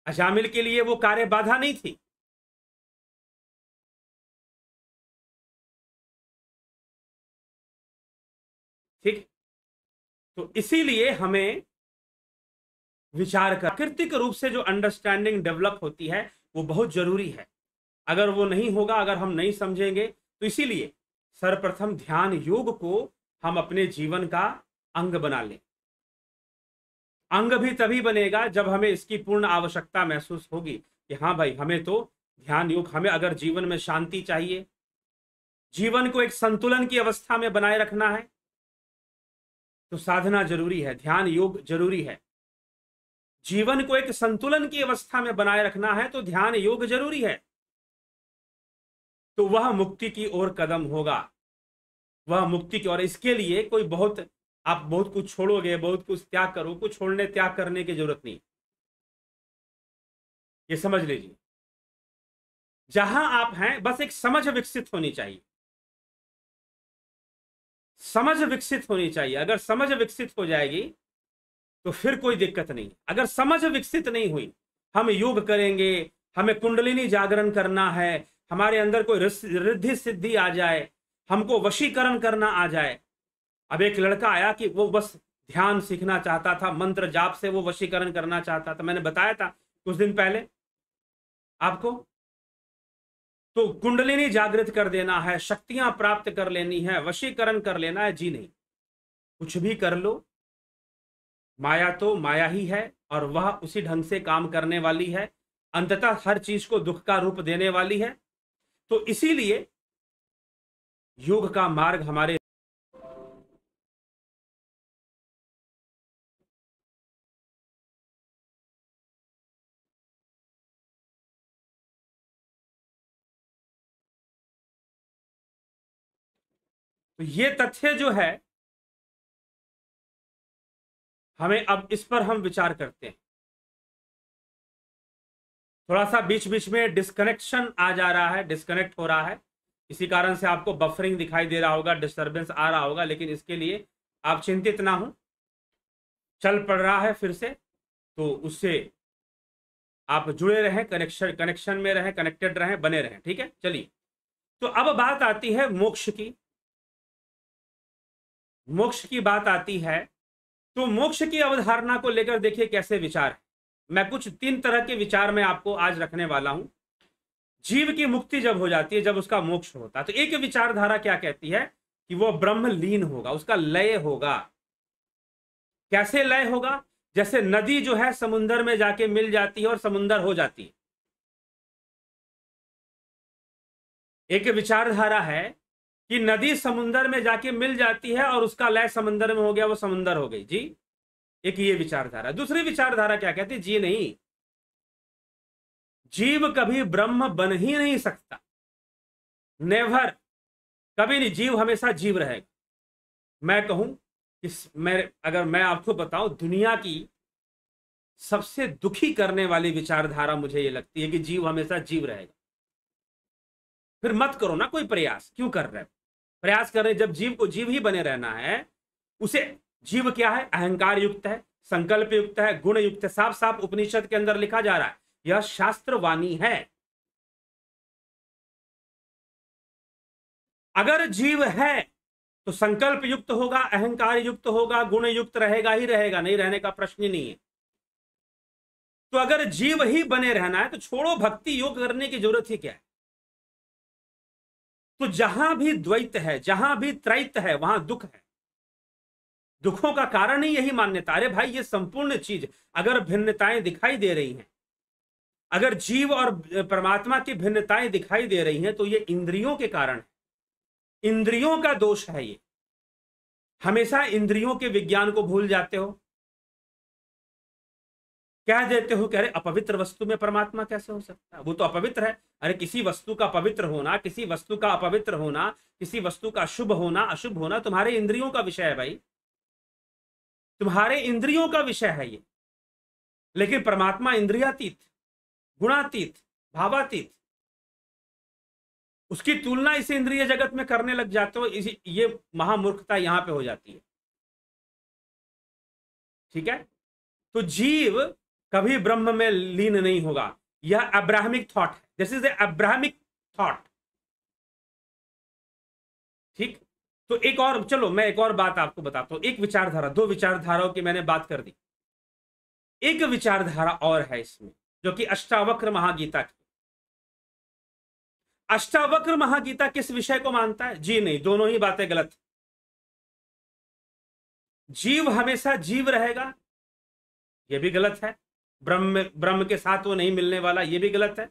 [SPEAKER 2] अजामिल के लिए वो कार्य बाधा नहीं थी ठीक तो इसीलिए हमें विचार कर प्राकृतिक रूप
[SPEAKER 1] से जो अंडरस्टैंडिंग डेवलप होती है वो बहुत जरूरी है अगर वो नहीं होगा अगर हम नहीं समझेंगे तो इसीलिए सर्वप्रथम ध्यान योग को हम अपने जीवन का अंग बना लें अंग भी तभी बनेगा जब हमें इसकी पूर्ण आवश्यकता महसूस होगी कि हाँ भाई हमें तो ध्यान योग हमें अगर जीवन में शांति चाहिए जीवन को एक संतुलन की अवस्था में बनाए रखना है तो साधना जरूरी है ध्यान योग जरूरी है जीवन को एक संतुलन की अवस्था में बनाए रखना है तो ध्यान योग जरूरी है तो वह मुक्ति की ओर कदम होगा वह मुक्ति की और इसके लिए कोई बहुत आप बहुत कुछ छोड़ोगे बहुत कुछ त्याग करो कुछ छोड़ने त्याग करने की जरूरत नहीं
[SPEAKER 2] ये समझ लीजिए जहां आप हैं बस एक समझ विकसित होनी चाहिए समझ विकसित होनी चाहिए
[SPEAKER 1] अगर समझ विकसित हो जाएगी तो फिर कोई दिक्कत नहीं अगर समझ विकसित नहीं हुई हम योग करेंगे हमें कुंडलिनी जागरण करना है हमारे अंदर कोई रिद्धि सिद्धि आ जाए हमको वशीकरण करना आ जाए अब एक लड़का आया कि वो बस ध्यान सीखना चाहता था मंत्र जाप से वो वशीकरण करना चाहता था मैंने बताया था कुछ दिन पहले आपको तो कुंडलिनी जागृत कर देना है शक्तियां प्राप्त कर लेनी है वशीकरण कर लेना है जी नहीं कुछ भी कर लो माया तो माया ही है और वह उसी ढंग से काम करने वाली है अंततः हर चीज को दुख का रूप देने वाली है तो इसीलिए
[SPEAKER 2] योग का मार्ग हमारे तो ये तथ्य जो है हमें अब इस पर हम विचार करते हैं थोड़ा सा बीच बीच में डिस्कनेक्शन आ जा रहा है डिस्कनेक्ट हो रहा है
[SPEAKER 1] इसी कारण से आपको बफरिंग दिखाई दे रहा होगा डिस्टर्बेंस आ रहा होगा लेकिन इसके लिए आप चिंतित ना हो चल पड़ रहा है फिर से तो उससे आप जुड़े रहें कनेक्शन कनेक्शन में रहें कनेक्टेड रहें बने रहें ठीक है चलिए तो अब बात आती है मोक्ष की मोक्ष की बात आती है तो मोक्ष की अवधारणा को लेकर देखिए कैसे विचार है मैं कुछ तीन तरह के विचार में आपको आज रखने वाला हूं जीव की मुक्ति जब हो जाती है जब उसका मोक्ष होता है तो एक विचारधारा क्या कहती है कि वह ब्रह्म लीन होगा उसका लय होगा कैसे लय होगा जैसे नदी जो है समुन्द्र में जाके मिल जाती है और समुन्दर हो जाती है एक विचारधारा है कि नदी समुंदर में जाके मिल जाती है और उसका लय समुंदर में हो गया वो समुंदर हो गई जी एक ये विचारधारा दूसरी विचारधारा क्या कहती जी नहीं
[SPEAKER 2] जीव कभी ब्रह्म बन ही नहीं सकता नेवर कभी नहीं जीव हमेशा जीव रहेगा मैं कहूं
[SPEAKER 1] कि मैं अगर मैं आपको बताऊं दुनिया की सबसे दुखी करने वाली विचारधारा मुझे ये लगती है कि जीव हमेशा जीव रहेगा फिर मत करो ना कोई प्रयास क्यों कर रहे हो प्रयास कर रहे हैं जब जीव को जीव ही बने रहना है उसे जीव क्या है अहंकार युक्त है संकल्प युक्त है गुण युक्त है साफ साफ उपनिषद के अंदर
[SPEAKER 2] लिखा जा रहा है यह शास्त्र वाणी है अगर जीव है तो संकल्प युक्त होगा अहंकार
[SPEAKER 1] युक्त होगा गुण युक्त रहेगा ही रहेगा नहीं रहने का प्रश्न ही नहीं है तो अगर जीव ही बने रहना है तो छोड़ो भक्ति योग करने की जरूरत ही क्या है तो जहां भी द्वैत है जहां भी त्रैत है वहां दुख है दुखों का कारण ही यही मान्यता अरे भाई ये संपूर्ण चीज अगर भिन्नताएं दिखाई दे रही हैं अगर जीव और परमात्मा की भिन्नताएं दिखाई दे रही हैं तो ये इंद्रियों के कारण है इंद्रियों का दोष है ये हमेशा इंद्रियों के विज्ञान को भूल जाते हो कह देते हो कि अरे अपवित्र वस्तु में परमात्मा कैसे हो सकता है वो तो अपवित्र है अरे किसी वस्तु का पवित्र होना किसी वस्तु का अपवित्र होना किसी वस्तु का शुभ होना अशुभ होना तुम्हारे इंद्रियों का विषय है भाई
[SPEAKER 2] तुम्हारे इंद्रियों का विषय है ये लेकिन परमात्मा इंद्रियातीत गुणातीत भावातीत उसकी
[SPEAKER 1] तुलना इस इंद्रिय जगत में करने लग जाते हो इसी ये महामूर्खता यहां पे हो जाती है ठीक है तो जीव कभी ब्रह्म में लीन नहीं होगा यह अब्राहमिक थॉट है दिस इज अब्राहमिक थॉट ठीक तो एक और चलो मैं एक और बात आपको बताता हूं एक विचारधारा दो विचारधाराओं की मैंने बात कर दी एक विचारधारा और है इसमें जो कि अष्टावक्र महागीता की अष्टावक्र महागीता किस विषय को मानता है जी नहीं दोनों ही बातें गलत जीव हमेशा जीव रहेगा यह भी गलत है ब्रह्म ब्रह्म के साथ वो नहीं मिलने वाला ये भी गलत है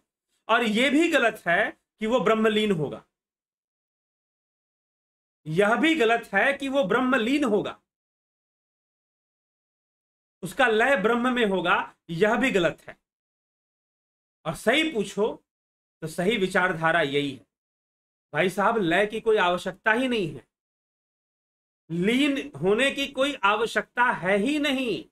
[SPEAKER 1] और ये भी गलत है कि वो ब्रह्मलीन होगा
[SPEAKER 2] यह भी गलत है कि वो ब्रह्मलीन होगा उसका लय ब्रह्म में होगा यह भी गलत है और सही पूछो तो सही विचारधारा यही है भाई साहब लय की कोई आवश्यकता ही नहीं है लीन होने की कोई आवश्यकता है ही नहीं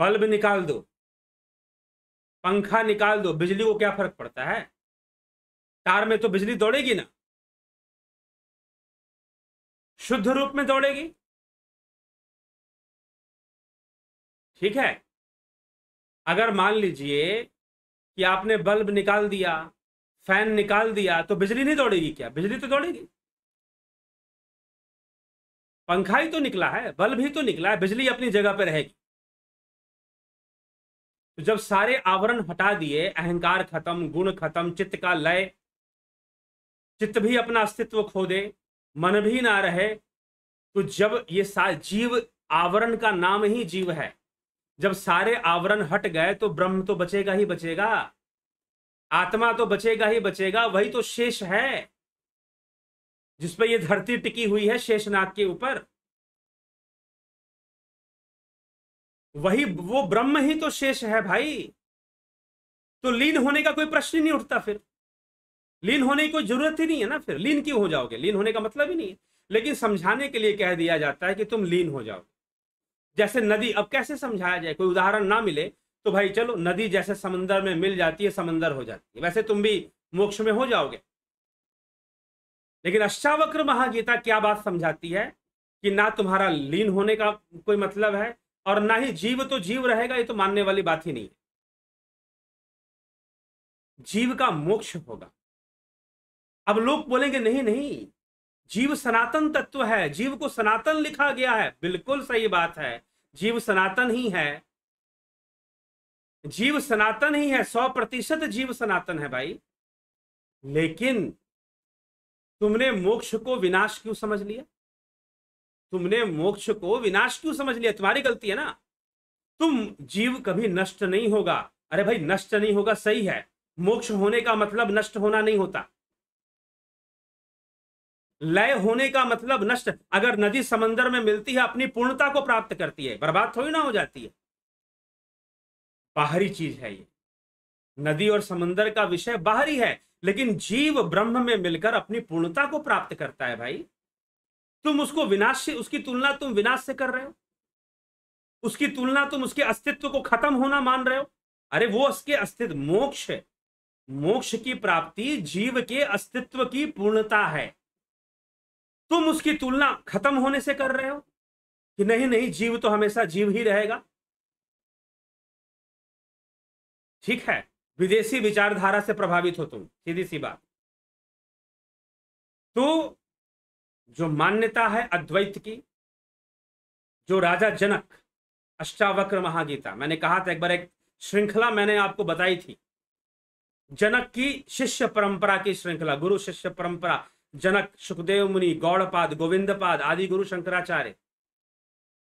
[SPEAKER 2] बल्ब निकाल दो पंखा निकाल दो बिजली को क्या फर्क पड़ता है तार में तो बिजली दौड़ेगी ना शुद्ध रूप में दौड़ेगी ठीक है अगर मान लीजिए कि आपने बल्ब निकाल दिया फैन निकाल दिया तो बिजली नहीं दौड़ेगी क्या बिजली तो दौड़ेगी पंखा ही तो निकला है बल्ब ही तो निकला है बिजली अपनी जगह पर रहेगी तो जब सारे
[SPEAKER 1] आवरण हटा दिए अहंकार खत्म गुण खत्म चित्त का लय चित्त भी अपना अस्तित्व खो दे मन भी ना रहे तो जब ये जीव आवरण का नाम ही जीव है जब सारे आवरण हट गए तो ब्रह्म तो बचेगा ही बचेगा आत्मा तो बचेगा ही बचेगा वही तो शेष है
[SPEAKER 2] जिसपे ये धरती टिकी हुई है शेषनाग के ऊपर वही वो ब्रह्म ही तो शेष है भाई तो लीन होने का कोई प्रश्न ही नहीं उठता फिर लीन होने की कोई जरूरत ही नहीं
[SPEAKER 1] है ना फिर लीन क्यों हो जाओगे लीन होने का मतलब ही नहीं है लेकिन समझाने के लिए कह दिया जाता है कि तुम लीन हो जाओगे जैसे नदी अब कैसे समझाया जाए कोई उदाहरण ना मिले तो भाई चलो नदी जैसे समंदर में मिल जाती है समंदर हो जाती है वैसे तुम भी मोक्ष में हो जाओगे लेकिन अश्चावक्र महागीता क्या बात समझाती है कि ना तुम्हारा लीन होने का कोई मतलब है और ना ही जीव तो जीव रहेगा ये तो मानने वाली बात ही नहीं है जीव का मोक्ष होगा अब लोग बोलेंगे नहीं नहीं जीव सनातन तत्व है जीव को सनातन लिखा गया है बिल्कुल सही बात है जीव सनातन ही है जीव सनातन ही है सौ प्रतिशत जीव सनातन है भाई लेकिन तुमने मोक्ष को विनाश क्यों समझ लिया तुमने मोक्ष को विनाश क्यों समझ लिया तुम्हारी गलती है ना तुम जीव कभी नष्ट नहीं होगा अरे भाई नष्ट नहीं होगा सही है मोक्ष होने का मतलब नष्ट होना नहीं होता लय होने का मतलब नष्ट अगर नदी समंदर में मिलती है अपनी पूर्णता को प्राप्त करती है बर्बाद थोड़ी ना हो जाती है बाहरी चीज है ये नदी और समंदर का विषय बाहरी है लेकिन जीव ब्रह्म में मिलकर अपनी पूर्णता को प्राप्त करता है भाई तुम उसको विनाश से उसकी तुलना तुम विनाश से कर रहे हो उसकी तुलना तुम उसके अस्तित्व को खत्म होना मान रहे हो अरे वो उसके अस्तित्व मोक्ष है मोक्ष की प्राप्ति जीव के अस्तित्व की
[SPEAKER 2] पूर्णता है तुम उसकी तुलना खत्म होने से कर रहे हो कि नहीं नहीं जीव तो हमेशा जीव ही रहेगा ठीक है विदेशी विचारधारा से प्रभावित हो तुम सीधी सी बात तो जो मान्यता है अद्वैत की
[SPEAKER 1] जो राजा जनक अष्टावक्र महागीता मैंने कहा था एक बार एक श्रृंखला मैंने आपको बताई थी जनक की शिष्य परंपरा की श्रृंखला गुरु शिष्य परंपरा जनक सुखदेव मुनि गौड़पाद गोविंदपाद आदि गुरु शंकराचार्य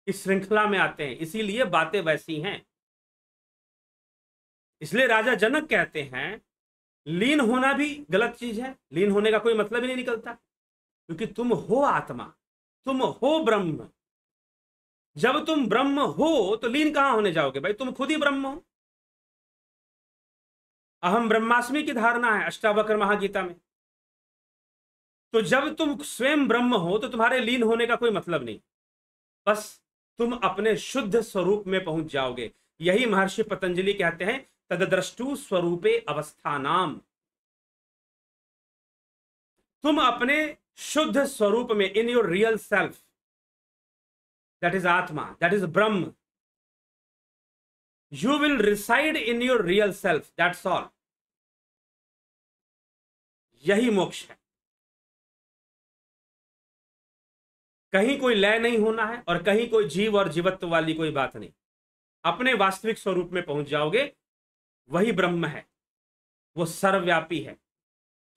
[SPEAKER 1] इस श्रृंखला में आते हैं इसीलिए बातें वैसी हैं इसलिए राजा जनक कहते हैं लीन होना भी गलत चीज है लीन होने का कोई मतलब ही नहीं निकलता क्योंकि तुम हो आत्मा तुम हो ब्रह्म जब तुम ब्रह्म हो तो लीन कहां होने जाओगे भाई तुम खुद ही ब्रह्म हो अहम ब्रह्मास्मि की धारणा है अष्टावक्र महागीता में तो जब तुम स्वयं ब्रह्म हो तो तुम्हारे लीन होने का कोई मतलब नहीं बस तुम अपने शुद्ध स्वरूप में पहुंच जाओगे यही महर्षि पतंजलि कहते हैं तदद्रष्टु स्वरूपे अवस्थानाम तुम अपने शुद्ध स्वरूप में in your real self that is
[SPEAKER 2] atma that is Brahm you will reside in your real self that's all यही मोक्ष है कहीं कोई लय नहीं होना है और कहीं
[SPEAKER 1] कोई जीव और जीवत्व वाली कोई बात नहीं अपने वास्तविक स्वरूप में पहुंच जाओगे वही ब्रह्म है वो सर्वव्यापी है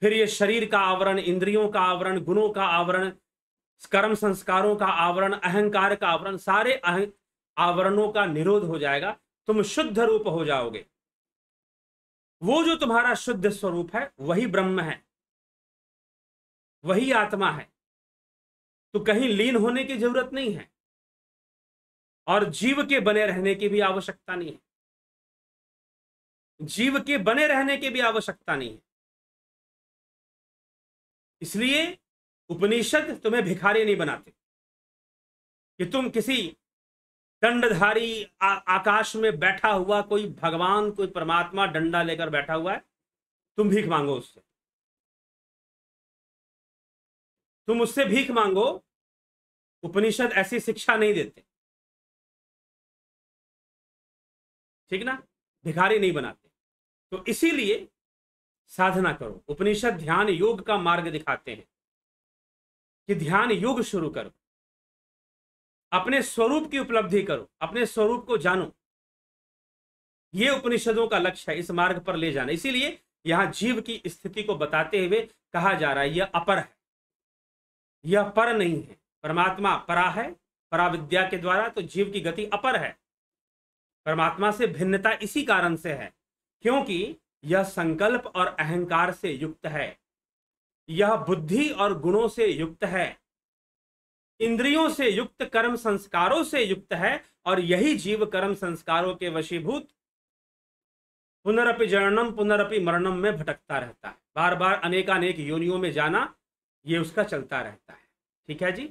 [SPEAKER 1] फिर ये शरीर का आवरण इंद्रियों का आवरण गुणों का आवरण कर्म संस्कारों का आवरण अहंकार का आवरण सारे आवरणों का निरोध हो जाएगा तुम शुद्ध रूप हो जाओगे
[SPEAKER 2] वो जो तुम्हारा शुद्ध स्वरूप है वही ब्रह्म है वही आत्मा है तो कहीं लीन होने की जरूरत नहीं है और जीव के बने रहने की भी आवश्यकता नहीं है जीव के बने रहने की भी आवश्यकता नहीं है इसलिए उपनिषद तुम्हें भिखारी नहीं बनाते कि तुम किसी
[SPEAKER 1] दंडधारी आकाश में बैठा हुआ कोई भगवान कोई परमात्मा
[SPEAKER 2] डंडा लेकर बैठा हुआ है तुम भीख मांगो उससे तुम उससे भीख मांगो उपनिषद ऐसी शिक्षा नहीं देते ठीक ना भिखारी नहीं बनाते तो इसीलिए साधना करो उपनिषद ध्यान योग का मार्ग दिखाते हैं कि ध्यान योग शुरू करो अपने स्वरूप की उपलब्धि करो अपने स्वरूप को जानो ये उपनिषदों का लक्ष्य
[SPEAKER 1] है इस मार्ग पर ले जाना इसीलिए यहां जीव की स्थिति को बताते हुए कहा जा रहा है यह अपर है यह पर नहीं है परमात्मा परा है पराविद्या के द्वारा तो जीव की गति अपर है परमात्मा से भिन्नता इसी कारण से है क्योंकि यह संकल्प और अहंकार से युक्त है यह बुद्धि और गुणों से युक्त है इंद्रियों से युक्त कर्म संस्कारों से युक्त है और यही जीव कर्म संस्कारों के वशीभूत पुनरअपि जननम पुनरअपि मरणम में भटकता रहता है बार बार अनेकानेक योनियों में जाना ये उसका चलता रहता है ठीक है जी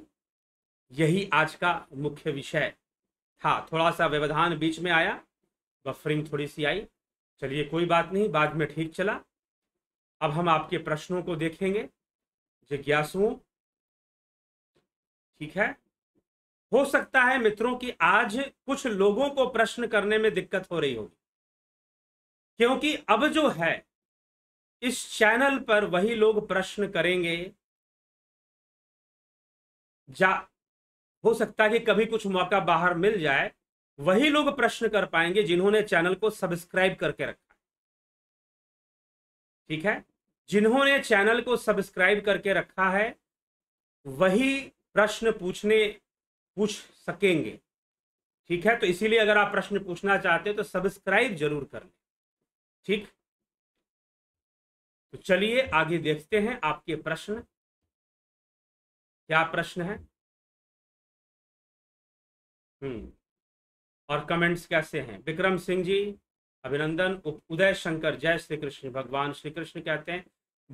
[SPEAKER 1] यही आज का मुख्य विषय था थोड़ा सा व्यवधान बीच में आया बफरिंग थोड़ी सी आई चलिए कोई बात नहीं बाद में ठीक चला अब हम आपके प्रश्नों को देखेंगे जिज्ञासुओं ठीक है हो सकता है मित्रों कि आज कुछ लोगों को प्रश्न करने में दिक्कत हो रही होगी क्योंकि अब जो है इस चैनल पर वही लोग प्रश्न करेंगे जा हो सकता है कि कभी कुछ मौका बाहर मिल जाए वही लोग प्रश्न कर पाएंगे जिन्होंने चैनल को सब्सक्राइब करके रखा ठीक है जिन्होंने चैनल को सब्सक्राइब करके रखा है वही प्रश्न पूछने पूछ सकेंगे ठीक है तो इसीलिए अगर आप प्रश्न पूछना चाहते हो तो सब्सक्राइब जरूर कर लें
[SPEAKER 2] ठीक तो चलिए आगे देखते हैं आपके प्रश्न क्या प्रश्न है हम्म और कमेंट्स कैसे हैं विक्रम सिंह जी अभिनंदन
[SPEAKER 1] उदय शंकर जय श्री कृष्ण भगवान श्री कृष्ण कहते हैं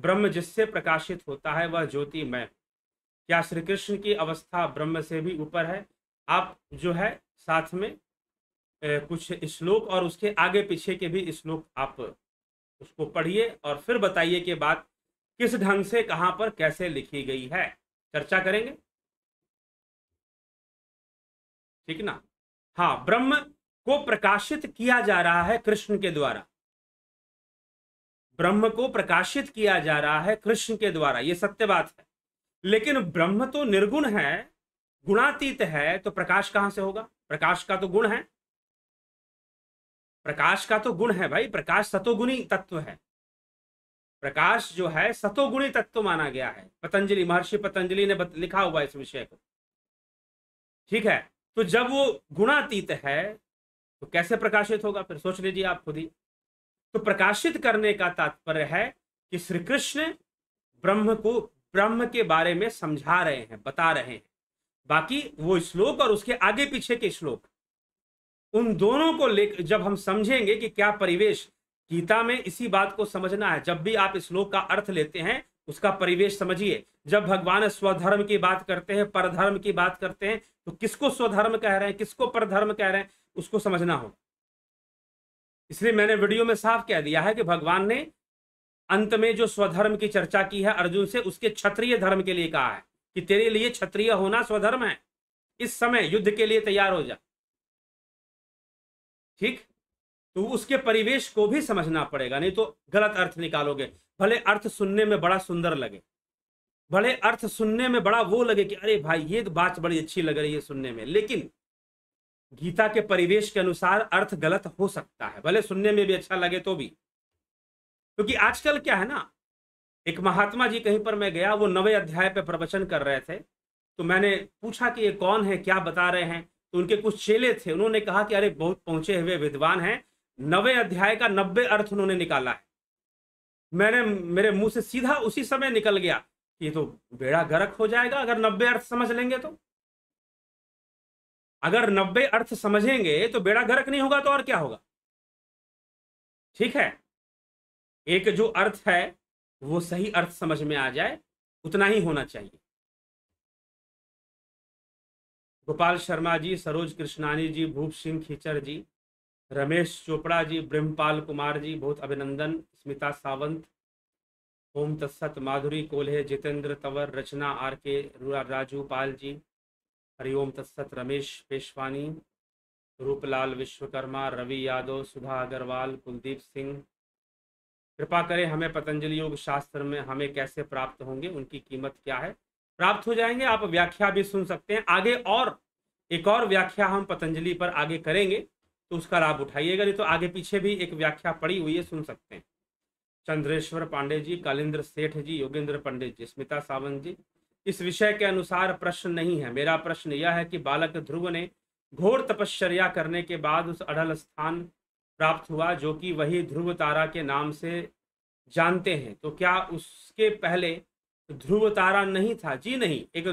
[SPEAKER 1] ब्रह्म जिससे प्रकाशित होता है वह ज्योतिमय क्या श्री कृष्ण की अवस्था ब्रह्म से भी ऊपर है आप जो है साथ में ए, कुछ श्लोक और उसके आगे पीछे के भी श्लोक आप उसको पढ़िए और फिर बताइए कि बात किस ढंग से कहां पर कैसे लिखी गई है चर्चा करेंगे ठीक ना हाँ ब्रह्म को प्रकाशित किया जा रहा है कृष्ण के द्वारा ब्रह्म को प्रकाशित किया जा रहा है कृष्ण के द्वारा ये सत्य बात है लेकिन ब्रह्म तो निर्गुण है गुणातीत है तो प्रकाश कहां से होगा प्रकाश का तो गुण है प्रकाश का तो गुण है भाई प्रकाश सतोगुणी तत्व है प्रकाश जो है सतोगुणी तत्व माना गया है पतंजलि महर्षि पतंजलि ने लिखा हुआ इस विषय को ठीक है तो जब वो गुणातीत है तो कैसे प्रकाशित होगा फिर सोच लीजिए आप खुद ही तो प्रकाशित करने का तात्पर्य है कि श्री कृष्ण ब्रह्म को ब्रह्म के बारे में समझा रहे हैं बता रहे हैं बाकी वो श्लोक और उसके आगे पीछे के श्लोक उन दोनों को ले जब हम समझेंगे कि क्या परिवेश गीता में इसी बात को समझना है जब भी आप श्लोक का अर्थ लेते हैं उसका परिवेश समझिए जब भगवान स्वधर्म की बात करते हैं परधर्म की बात करते हैं तो किसको स्वधर्म कह रहे हैं किसको परधर्म कह रहे हैं उसको समझना होगा इसलिए मैंने वीडियो में साफ कह दिया है कि भगवान ने अंत में जो स्वधर्म की चर्चा की है अर्जुन से उसके क्षत्रिय धर्म के लिए कहा है कि तेरे लिए क्षत्रिय होना स्वधर्म है इस समय युद्ध के लिए तैयार हो जा ठीक तो उसके परिवेश को भी समझना पड़ेगा नहीं तो गलत अर्थ निकालोगे भले अर्थ सुनने में बड़ा सुंदर लगे भले अर्थ सुनने में बड़ा वो लगे कि अरे भाई ये तो बात बड़ी अच्छी लग रही है सुनने में लेकिन गीता के परिवेश के अनुसार अर्थ गलत हो सकता है भले सुनने में भी अच्छा लगे तो भी क्योंकि तो आजकल क्या है ना एक महात्मा जी कहीं पर मैं गया वो नवे अध्याय पे प्रवचन कर रहे थे तो मैंने पूछा कि ये कौन है क्या बता रहे हैं तो उनके कुछ चेले थे उन्होंने कहा कि अरे बहुत पहुंचे हुए विद्वान हैं नवे अध्याय का नब्बे अर्थ उन्होंने निकाला है मैंने मेरे मुंह से सीधा उसी समय निकल गया ये तो बेड़ा गर्क हो जाएगा अगर नब्बे अर्थ समझ लेंगे तो अगर नब्बे अर्थ समझेंगे तो बेड़ा गर्क नहीं होगा तो और क्या होगा ठीक
[SPEAKER 2] है एक जो अर्थ है वो सही अर्थ समझ में आ जाए उतना ही होना चाहिए गोपाल शर्मा जी सरोज
[SPEAKER 1] कृष्णानी जी भूप सिंह खीचर जी रमेश चोपड़ा जी ब्रह्मपाल कुमार जी बहुत अभिनंदन स्मिता सावंत ओम तत्सत माधुरी कोल्हे जितेंद्र तंवर रचना आर के राजू पाल जी हरिओम तत्सत रमेश पेशवानी रूपलाल विश्वकर्मा रवि यादव सुधा अग्रवाल कुलदीप सिंह कृपा करें हमें पतंजलि योग शास्त्र में हमें कैसे प्राप्त होंगे उनकी कीमत क्या है प्राप्त हो जाएंगे आप व्याख्या भी सुन सकते हैं आगे और एक और व्याख्या हम पतंजलि पर आगे करेंगे तो उसका लाभ उठाइएगा नहीं तो आगे पीछे भी एक व्याख्या पड़ी हुई है सुन सकते हैं चंद्रेश्वर पांडे जी कालिंद्र सेठ जी योगेंद्र पंडित जी स्मिता सावंत जी इस विषय के अनुसार प्रश्न नहीं है मेरा प्रश्न यह है कि बालक ध्रुव ने घोर तपश्चर्या करने के बाद उस अढ़ल स्थान प्राप्त हुआ जो कि वही ध्रुव तारा के नाम से जानते हैं तो क्या उसके पहले ध्रुव तारा नहीं था जी नहीं एक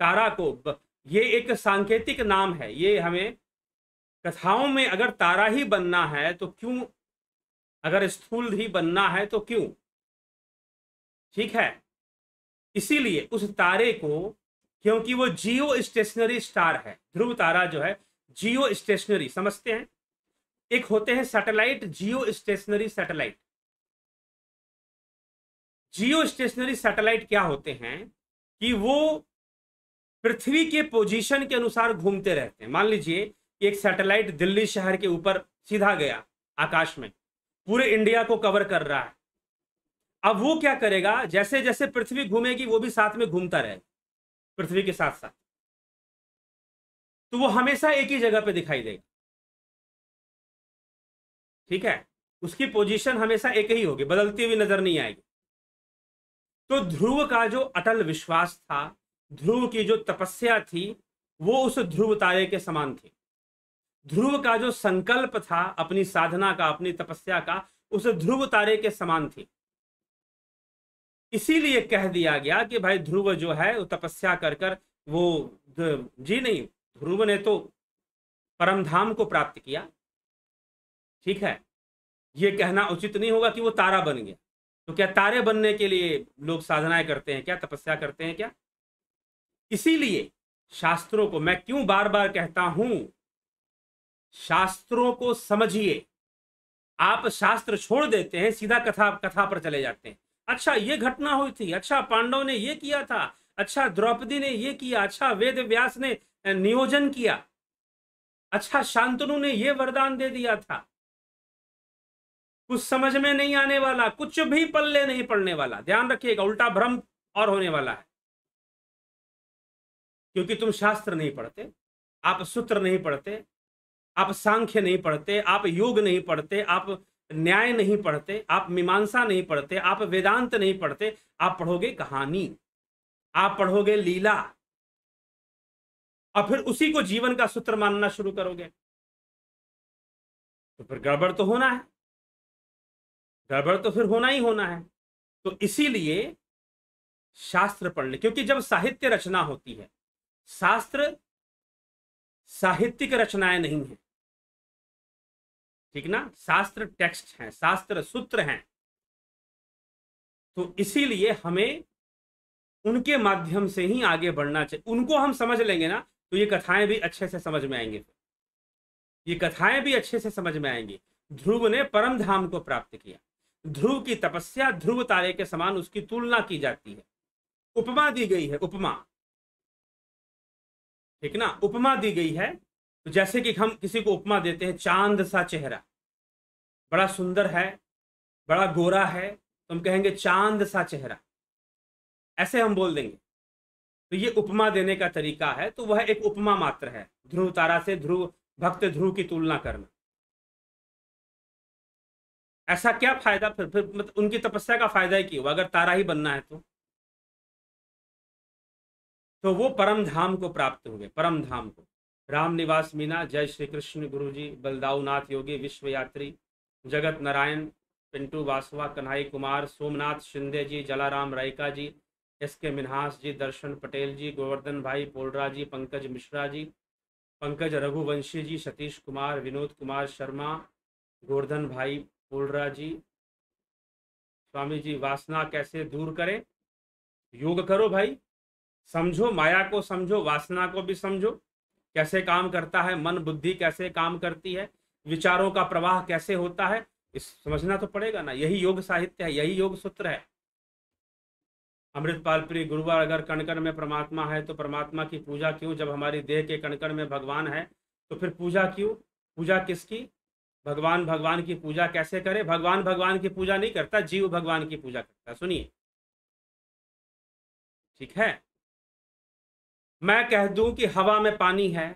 [SPEAKER 1] तारा को ये एक सांकेतिक नाम है ये हमें कथाओं में अगर तारा ही बनना है तो क्यों अगर स्थूल ही बनना है तो क्यों ठीक है इसीलिए उस तारे को क्योंकि वो जियो स्टेशनरी स्टार है ध्रुव तारा जो है जियो स्टेशनरी समझते हैं एक होते हैं satellite geostationary satellite geostationary satellite क्या होते हैं कि वो पृथ्वी के पोजीशन के अनुसार घूमते रहते हैं मान लीजिए कि एक सैटेलाइट दिल्ली शहर के ऊपर सीधा गया आकाश में पूरे इंडिया को कवर कर रहा है अब वो क्या करेगा जैसे जैसे पृथ्वी घूमेगी वो भी
[SPEAKER 2] साथ में घूमता रहेगा पृथ्वी के साथ साथ तो वो हमेशा एक ही जगह पे दिखाई देगा ठीक है उसकी पोजीशन हमेशा एक ही होगी बदलती हुई नजर नहीं आएगी तो ध्रुव का जो
[SPEAKER 1] अटल विश्वास था ध्रुव की जो तपस्या थी वो उस ध्रुव तारे के समान थी ध्रुव का जो संकल्प था अपनी साधना का अपनी तपस्या का उस ध्रुव तारे के समान थी इसीलिए कह दिया गया कि भाई ध्रुव जो है वो तपस्या कर कर वो जी नहीं ध्रुव ने तो परम धाम को प्राप्त किया ठीक है ये कहना उचित नहीं होगा कि वो तारा बन गया तो क्या तारे बनने के लिए लोग साधनाएं करते हैं क्या तपस्या करते हैं क्या इसीलिए शास्त्रों को मैं क्यों बार बार कहता हूं शास्त्रों को समझिए आप शास्त्र छोड़ देते हैं सीधा कथा कथा पर चले जाते हैं अच्छा ये घटना हुई थी अच्छा पांडव ने ये किया था अच्छा द्रौपदी ने ये किया अच्छा वेद व्यास ने नियोजन किया अच्छा शांतनु ने ये वरदान दे दिया था कुछ समझ में नहीं आने वाला कुछ भी पल्ले नहीं पड़ने वाला ध्यान रखिएगा उल्टा भ्रम और होने वाला है क्योंकि तुम शास्त्र नहीं पढ़ते आप सूत्र नहीं पढ़ते आप सांख्य नहीं पढ़ते आप योग नहीं पढ़ते आप न्याय नहीं पढ़ते आप मीमांसा नहीं पढ़ते आप वेदांत नहीं पढ़ते आप पढ़ोगे कहानी
[SPEAKER 2] आप पढ़ोगे लीला और फिर उसी को जीवन का सूत्र मानना शुरू करोगे तो फिर गड़बड़ तो होना है गड़बड़ तो फिर होना ही होना है तो इसीलिए शास्त्र
[SPEAKER 1] पढ़ने क्योंकि जब साहित्य रचना होती है शास्त्र साहित्यिक
[SPEAKER 2] रचनाएं नहीं है ठीक ना शास्त्र टेक्स्ट हैं शास्त्र सूत्र हैं तो इसीलिए हमें
[SPEAKER 1] उनके माध्यम से ही आगे बढ़ना चाहिए उनको हम समझ लेंगे ना तो ये कथाएं भी अच्छे से समझ में आएंगी ये कथाएं भी अच्छे से समझ में आएंगी ध्रुव ने परम धाम को प्राप्त किया ध्रुव की तपस्या ध्रुव तारे के समान उसकी तुलना की जाती है उपमा दी गई है उपमा ठीक ना उपमा दी गई है तो जैसे कि हम किसी को उपमा देते हैं चांद सा चेहरा बड़ा सुंदर है बड़ा गोरा है तो हम कहेंगे चांद सा चेहरा ऐसे हम बोल देंगे तो ये उपमा देने का तरीका है तो वह एक उपमा मात्र है ध्रुव तारा से ध्रुव भक्त ध्रुव की तुलना करना ऐसा क्या फायदा फिर फिर मतलब उनकी तपस्या का फायदा ही क्यों अगर तारा ही बनना है तो तो वो परम धाम को प्राप्त हुए परम धाम को राम निवास मीना जय श्री कृष्ण गुरु जी बलदाऊनाथ योगी विश्व यात्री जगत नारायण पिंटू वासवा कन्हई कुमार सोमनाथ शिंदे जी जलाराम रायका जी एस के मिन्हास जी दर्शन पटेल जी गोवर्धन भाई पोलरा जी पंकज मिश्रा जी पंकज रघुवंशी जी सतीश कुमार विनोद कुमार शर्मा गोवर्धन भाई पोलरा जी स्वामी जी वासना कैसे दूर करें योग करो भाई समझो माया को समझो वासना को भी समझो कैसे काम करता है मन बुद्धि कैसे काम करती है विचारों का प्रवाह कैसे होता है इस समझना तो पड़ेगा ना यही योग साहित्य है यही योग सूत्र है अमृतपाल प्रिय गुरुवार अगर कणकण में परमात्मा है तो परमात्मा की पूजा क्यों जब हमारी देह के कणकण में भगवान है तो फिर पूजा क्यों पूजा किसकी भगवान भगवान की पूजा कैसे करे भगवान भगवान की पूजा नहीं करता जीव भगवान की पूजा करता सुनिए
[SPEAKER 2] ठीक है मैं कह दूं कि हवा में पानी है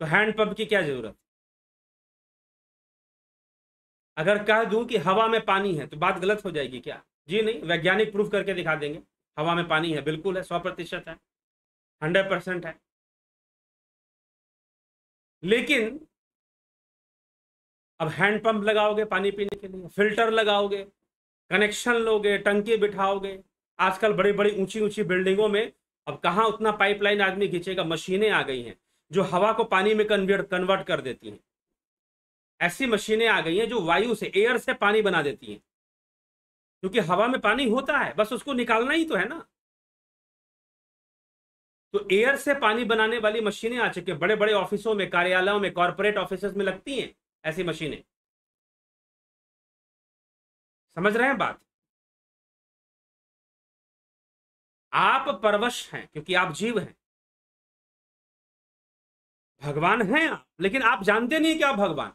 [SPEAKER 2] तो हैंडपंप की क्या जरूरत अगर कह दूं कि हवा में पानी है तो बात गलत हो जाएगी क्या जी नहीं वैज्ञानिक प्रूफ करके दिखा देंगे हवा में पानी है बिल्कुल है सौ प्रतिशत है हंड्रेड परसेंट है लेकिन अब हैंडपंप लगाओगे पानी पीने के लिए फिल्टर लगाओगे कनेक्शन लोगे टंकी
[SPEAKER 1] बिठाओगे आजकल बड़ी बड़ी ऊंची ऊंची बिल्डिंगों में अब कहाँ उतना पाइपलाइन आदमी खींचेगा मशीनें आ गई हैं जो हवा को पानी में कन्वर्ट कन्वर्ट कर देती हैं ऐसी मशीनें आ गई हैं जो वायु से एयर से पानी बना देती हैं क्योंकि हवा में पानी होता है बस उसको निकालना ही तो है ना तो एयर से पानी बनाने वाली मशीनें आ चुकी हैं बड़े बड़े ऑफिसों में कार्यालयों में कॉरपोरेट ऑफिस में लगती हैं ऐसी मशीनें
[SPEAKER 2] समझ रहे हैं बात आप परवश हैं क्योंकि आप जीव हैं भगवान हैं आप लेकिन आप जानते नहीं कि आप भगवान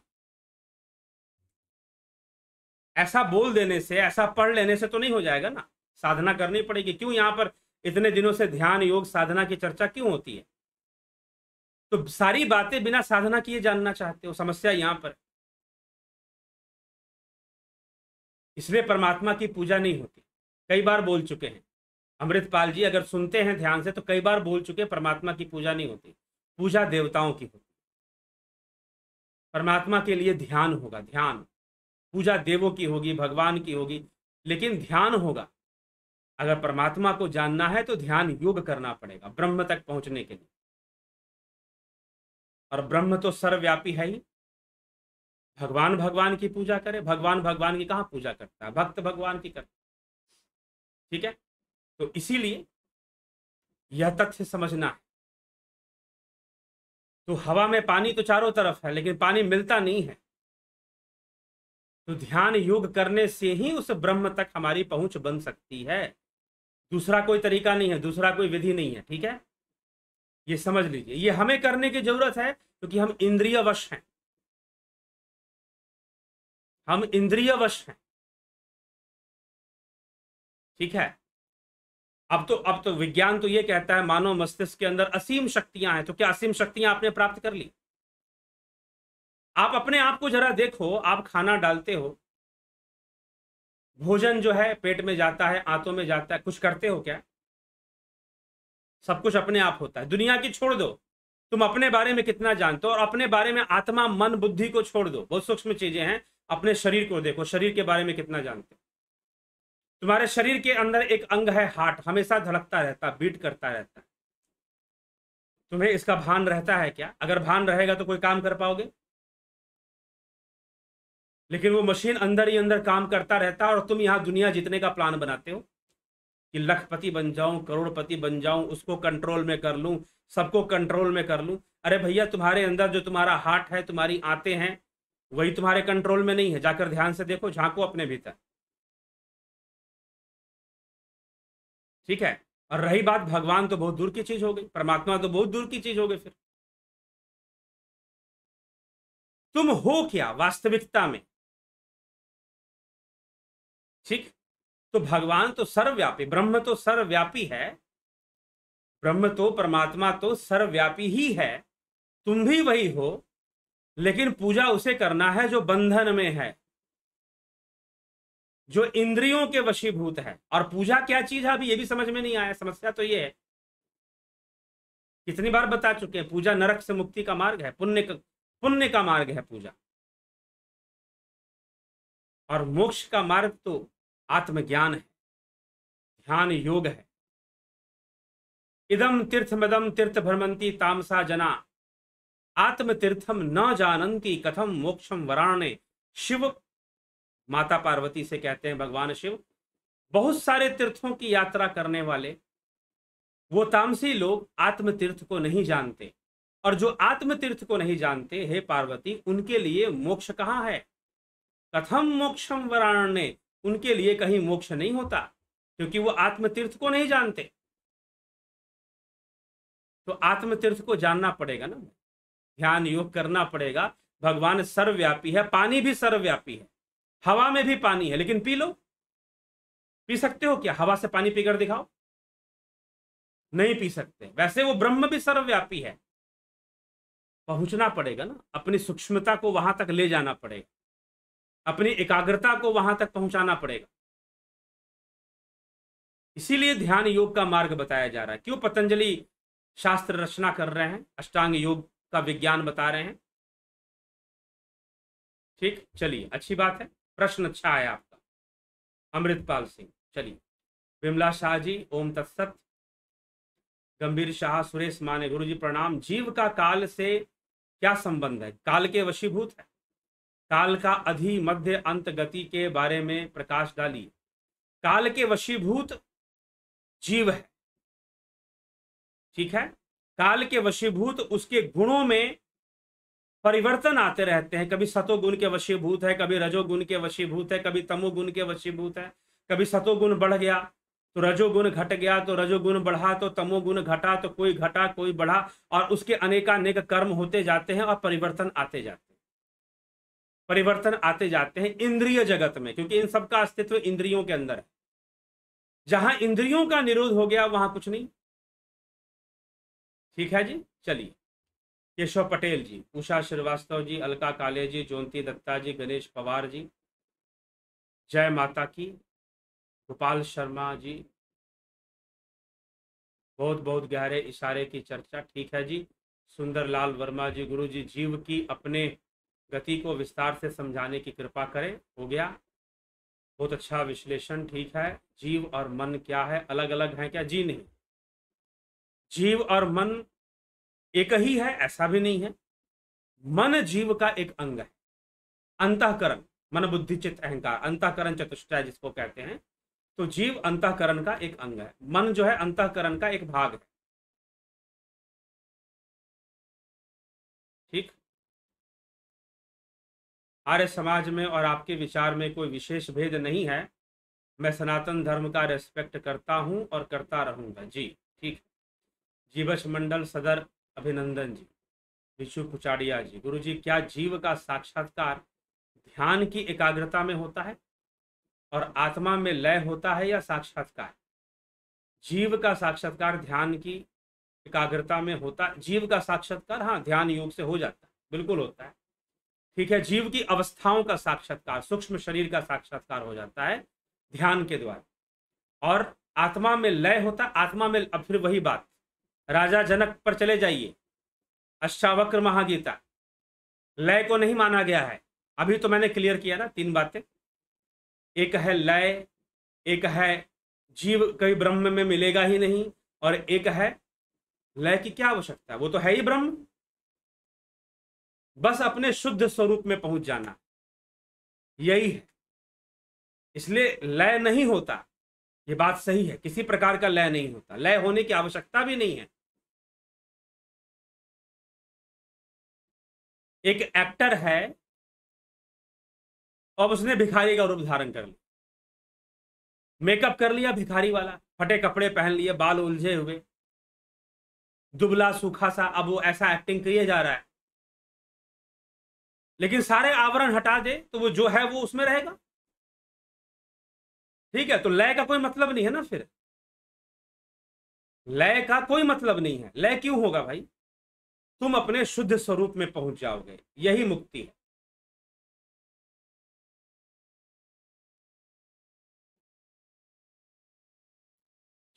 [SPEAKER 2] ऐसा बोल देने से ऐसा पढ़ लेने से तो नहीं हो जाएगा ना
[SPEAKER 1] साधना करनी पड़ेगी क्यों यहां पर इतने दिनों से ध्यान योग साधना की चर्चा क्यों होती है
[SPEAKER 2] तो सारी बातें बिना साधना किए जानना चाहते हो समस्या यहां पर इसलिए परमात्मा की पूजा नहीं होती कई
[SPEAKER 1] बार बोल चुके हैं अमृतपाल जी अगर सुनते हैं ध्यान से तो कई बार बोल चुके परमात्मा की पूजा नहीं होती पूजा देवताओं की होती परमात्मा के लिए ध्यान होगा ध्यान पूजा देवों की होगी भगवान की होगी लेकिन ध्यान होगा अगर परमात्मा को जानना है तो ध्यान योग करना पड़ेगा ब्रह्म तक पहुंचने के लिए और ब्रह्म तो सर्वव्यापी है ही भगवान भगवान की पूजा करे भगवान भगवान की कहाँ पूजा करता है भक्त भगवान की करता
[SPEAKER 2] ठीक है तो इसीलिए यह तथ्य समझना है तो हवा में पानी तो चारों तरफ है लेकिन पानी मिलता नहीं है
[SPEAKER 1] तो ध्यान योग करने से ही उस ब्रह्म तक हमारी पहुंच बन सकती है दूसरा कोई तरीका नहीं है दूसरा कोई विधि नहीं है ठीक है ये समझ
[SPEAKER 2] लीजिए ये हमें करने की जरूरत है क्योंकि हम इंद्रिय वश हैं हम इंद्रिय वश हैं ठीक है अब तो अब तो विज्ञान तो ये कहता है मानव मस्तिष्क के अंदर असीम शक्तियां
[SPEAKER 1] हैं तो क्या असीम शक्तियां आपने प्राप्त कर ली आप अपने आप को जरा देखो आप खाना डालते हो भोजन जो है पेट में जाता है आंतों में जाता है कुछ करते हो क्या सब कुछ अपने आप होता है दुनिया की छोड़ दो तुम अपने बारे में कितना जानते हो और अपने बारे में आत्मा मन बुद्धि को छोड़ दो बहुत सूक्ष्म चीजें हैं अपने शरीर को देखो शरीर के बारे में कितना जानते हो तुम्हारे शरीर के अंदर एक अंग है हार्ट हमेशा धड़कता रहता बीट करता रहता तुम्हें इसका भान रहता है क्या अगर भान रहेगा तो कोई काम कर पाओगे लेकिन वो मशीन अंदर ही अंदर काम करता रहता है और तुम यहां दुनिया जीतने का प्लान बनाते हो कि लखपति बन जाऊं करोड़पति बन जाऊं उसको कंट्रोल में कर लूं सबको कंट्रोल में कर लूं अरे भैया तुम्हारे अंदर जो तुम्हारा हार्ट है तुम्हारी आते हैं वही तुम्हारे कंट्रोल में नहीं है जाकर ध्यान से देखो झांको अपने भीतर
[SPEAKER 2] ठीक है और रही बात भगवान तो बहुत दूर की चीज हो गई परमात्मा तो बहुत दूर की चीज हो गई फिर तुम हो क्या वास्तविकता में ठीक तो भगवान तो
[SPEAKER 1] सर्वव्यापी ब्रह्म तो सर्वव्यापी है ब्रह्म तो परमात्मा तो सर्वव्यापी ही है तुम भी वही हो लेकिन पूजा उसे करना है जो बंधन में है जो इंद्रियों के वशीभूत है और पूजा क्या चीज है अभी ये भी समझ में नहीं आया समस्या तो ये है कितनी बार बता चुके हैं पूजा नरक से मुक्ति का मार्ग है पुण्य का पुण्य का मार्ग है पूजा
[SPEAKER 2] और मोक्ष का मार्ग तो आत्मज्ञान है ध्यान योग है इदम तीर्थ मदम तीर्थ भ्रमंती
[SPEAKER 1] तामसा जना आत्म तीर्थम न जानंती कथम मोक्षम वराणे शिव माता पार्वती से कहते हैं भगवान शिव बहुत सारे तीर्थों की यात्रा करने वाले वो तामसी लोग आत्म तीर्थ को नहीं जानते और जो आत्म तीर्थ को नहीं जानते हे पार्वती उनके लिए मोक्ष कहाँ है कथम मोक्षम वराणे उनके लिए कहीं मोक्ष नहीं होता क्योंकि वो आत्म तीर्थ को नहीं जानते तो आत्म तीर्थ को जानना पड़ेगा ना ध्यान योग करना पड़ेगा भगवान सर्वव्यापी है पानी भी सर्वव्यापी है हवा में भी पानी है लेकिन पी लो पी सकते हो क्या हवा से पानी पीकर दिखाओ नहीं पी सकते वैसे वो ब्रह्म भी सर्वव्यापी है पहुंचना पड़ेगा ना अपनी सूक्ष्मता को वहां तक ले जाना पड़ेगा अपनी एकाग्रता को वहां तक पहुंचाना पड़ेगा इसीलिए ध्यान योग का मार्ग बताया जा रहा है क्यों पतंजलि शास्त्र रचना कर रहे हैं अष्टांग योग का विज्ञान बता रहे हैं ठीक चलिए अच्छी बात है प्रश्न अच्छा है आपका अमृतपाल सिंह चलिए विमला शाह जी ओम तत्सत गंभीर शाह सुरेश माने गुरु जी प्रणाम जीव का काल से क्या संबंध है काल के वशीभूत है काल का अधि मध्य अंत गति के बारे में प्रकाश डालिए काल के वशीभूत जीव है ठीक है काल के वशीभूत उसके गुणों में परिवर्तन आते रहते हैं कभी सतोगुण के वशीभूत है कभी रजोगुण के वशीभूत है कभी तमोगुण के वशीभूत है कभी सतोगुण बढ़ गया तो रजोगुण घट गया तो रजोगुण बढ़ा तो तमोगुण घटा तो कोई घटा कोई बढ़ा और उसके अनेकानेक कर्म होते जाते हैं और परिवर्तन आते जाते हैं परिवर्तन आते जाते हैं इंद्रिय जगत में क्योंकि इन सबका अस्तित्व इंद्रियों के अंदर है जहां इंद्रियों का निरोध हो गया वहां कुछ नहीं ठीक है जी चलिए केशव पटेल जी उषा श्रीवास्तव जी अलका काले जी जोंती दत्ता जी गणेश पवार जी जय माता की गोपाल शर्मा जी बहुत बहुत गहरे इशारे की चर्चा ठीक है जी सुंदरलाल वर्मा जी गुरु जी जीव की अपने गति को विस्तार से समझाने की कृपा करें हो गया बहुत अच्छा विश्लेषण ठीक है जीव और मन क्या है अलग अलग है क्या जी नहीं जीव और मन एक ही है ऐसा भी नहीं है मन जीव का एक अंग है अंतकरण मन बुद्धि चित्त अहंकार अंतःकरण चतुष्टय जिसको कहते हैं तो जीव अंतकरण
[SPEAKER 2] का एक अंग है मन जो है अंतकरण का एक भाग है ठीक आर्य समाज में और आपके विचार में कोई विशेष भेद नहीं है मैं सनातन धर्म का रेस्पेक्ट
[SPEAKER 1] करता हूं और करता रहूंगा जी ठीक जीवश मंडल सदर अभिनंदन जी विशु कुचाड़िया जी गुरु जी क्या जीव का साक्षात्कार ध्यान की एकाग्रता में होता है और आत्मा में लय होता है या साक्षात्कार जीव का साक्षात्कार ध्यान की एकाग्रता में होता है जीव का साक्षात्कार हाँ ध्यान योग से हो जाता है बिल्कुल होता है ठीक है जीव की अवस्थाओं का साक्षात्कार सूक्ष्म शरीर का साक्षात्कार हो जाता है ध्यान के द्वारा और आत्मा में लय होता है आत्मा में अब फिर वही बात राजा जनक पर चले जाइए अश्चावक्र महागीता लय को नहीं माना गया है अभी तो मैंने क्लियर किया ना तीन बातें एक है लय एक है जीव कभी ब्रह्म में मिलेगा ही नहीं और एक है लय की क्या आवश्यकता वो तो
[SPEAKER 2] है ही ब्रह्म बस अपने शुद्ध स्वरूप में पहुंच जाना यही है इसलिए लय नहीं होता ये बात सही है किसी प्रकार का लय नहीं होता लय होने की आवश्यकता भी नहीं है एक एक्टर है और उसने भिखारी का रूप धारण कर लिया मेकअप कर लिया भिखारी
[SPEAKER 1] वाला फटे कपड़े पहन लिए बाल उलझे हुए दुबला सूखा सा अब वो ऐसा एक्टिंग किए जा रहा है लेकिन सारे आवरण हटा दे
[SPEAKER 2] तो वो जो है वो उसमें रहेगा ठीक है तो लय का कोई मतलब नहीं है ना फिर लय का कोई मतलब नहीं है लय क्यों होगा भाई तुम अपने शुद्ध स्वरूप में पहुंच जाओगे यही मुक्ति है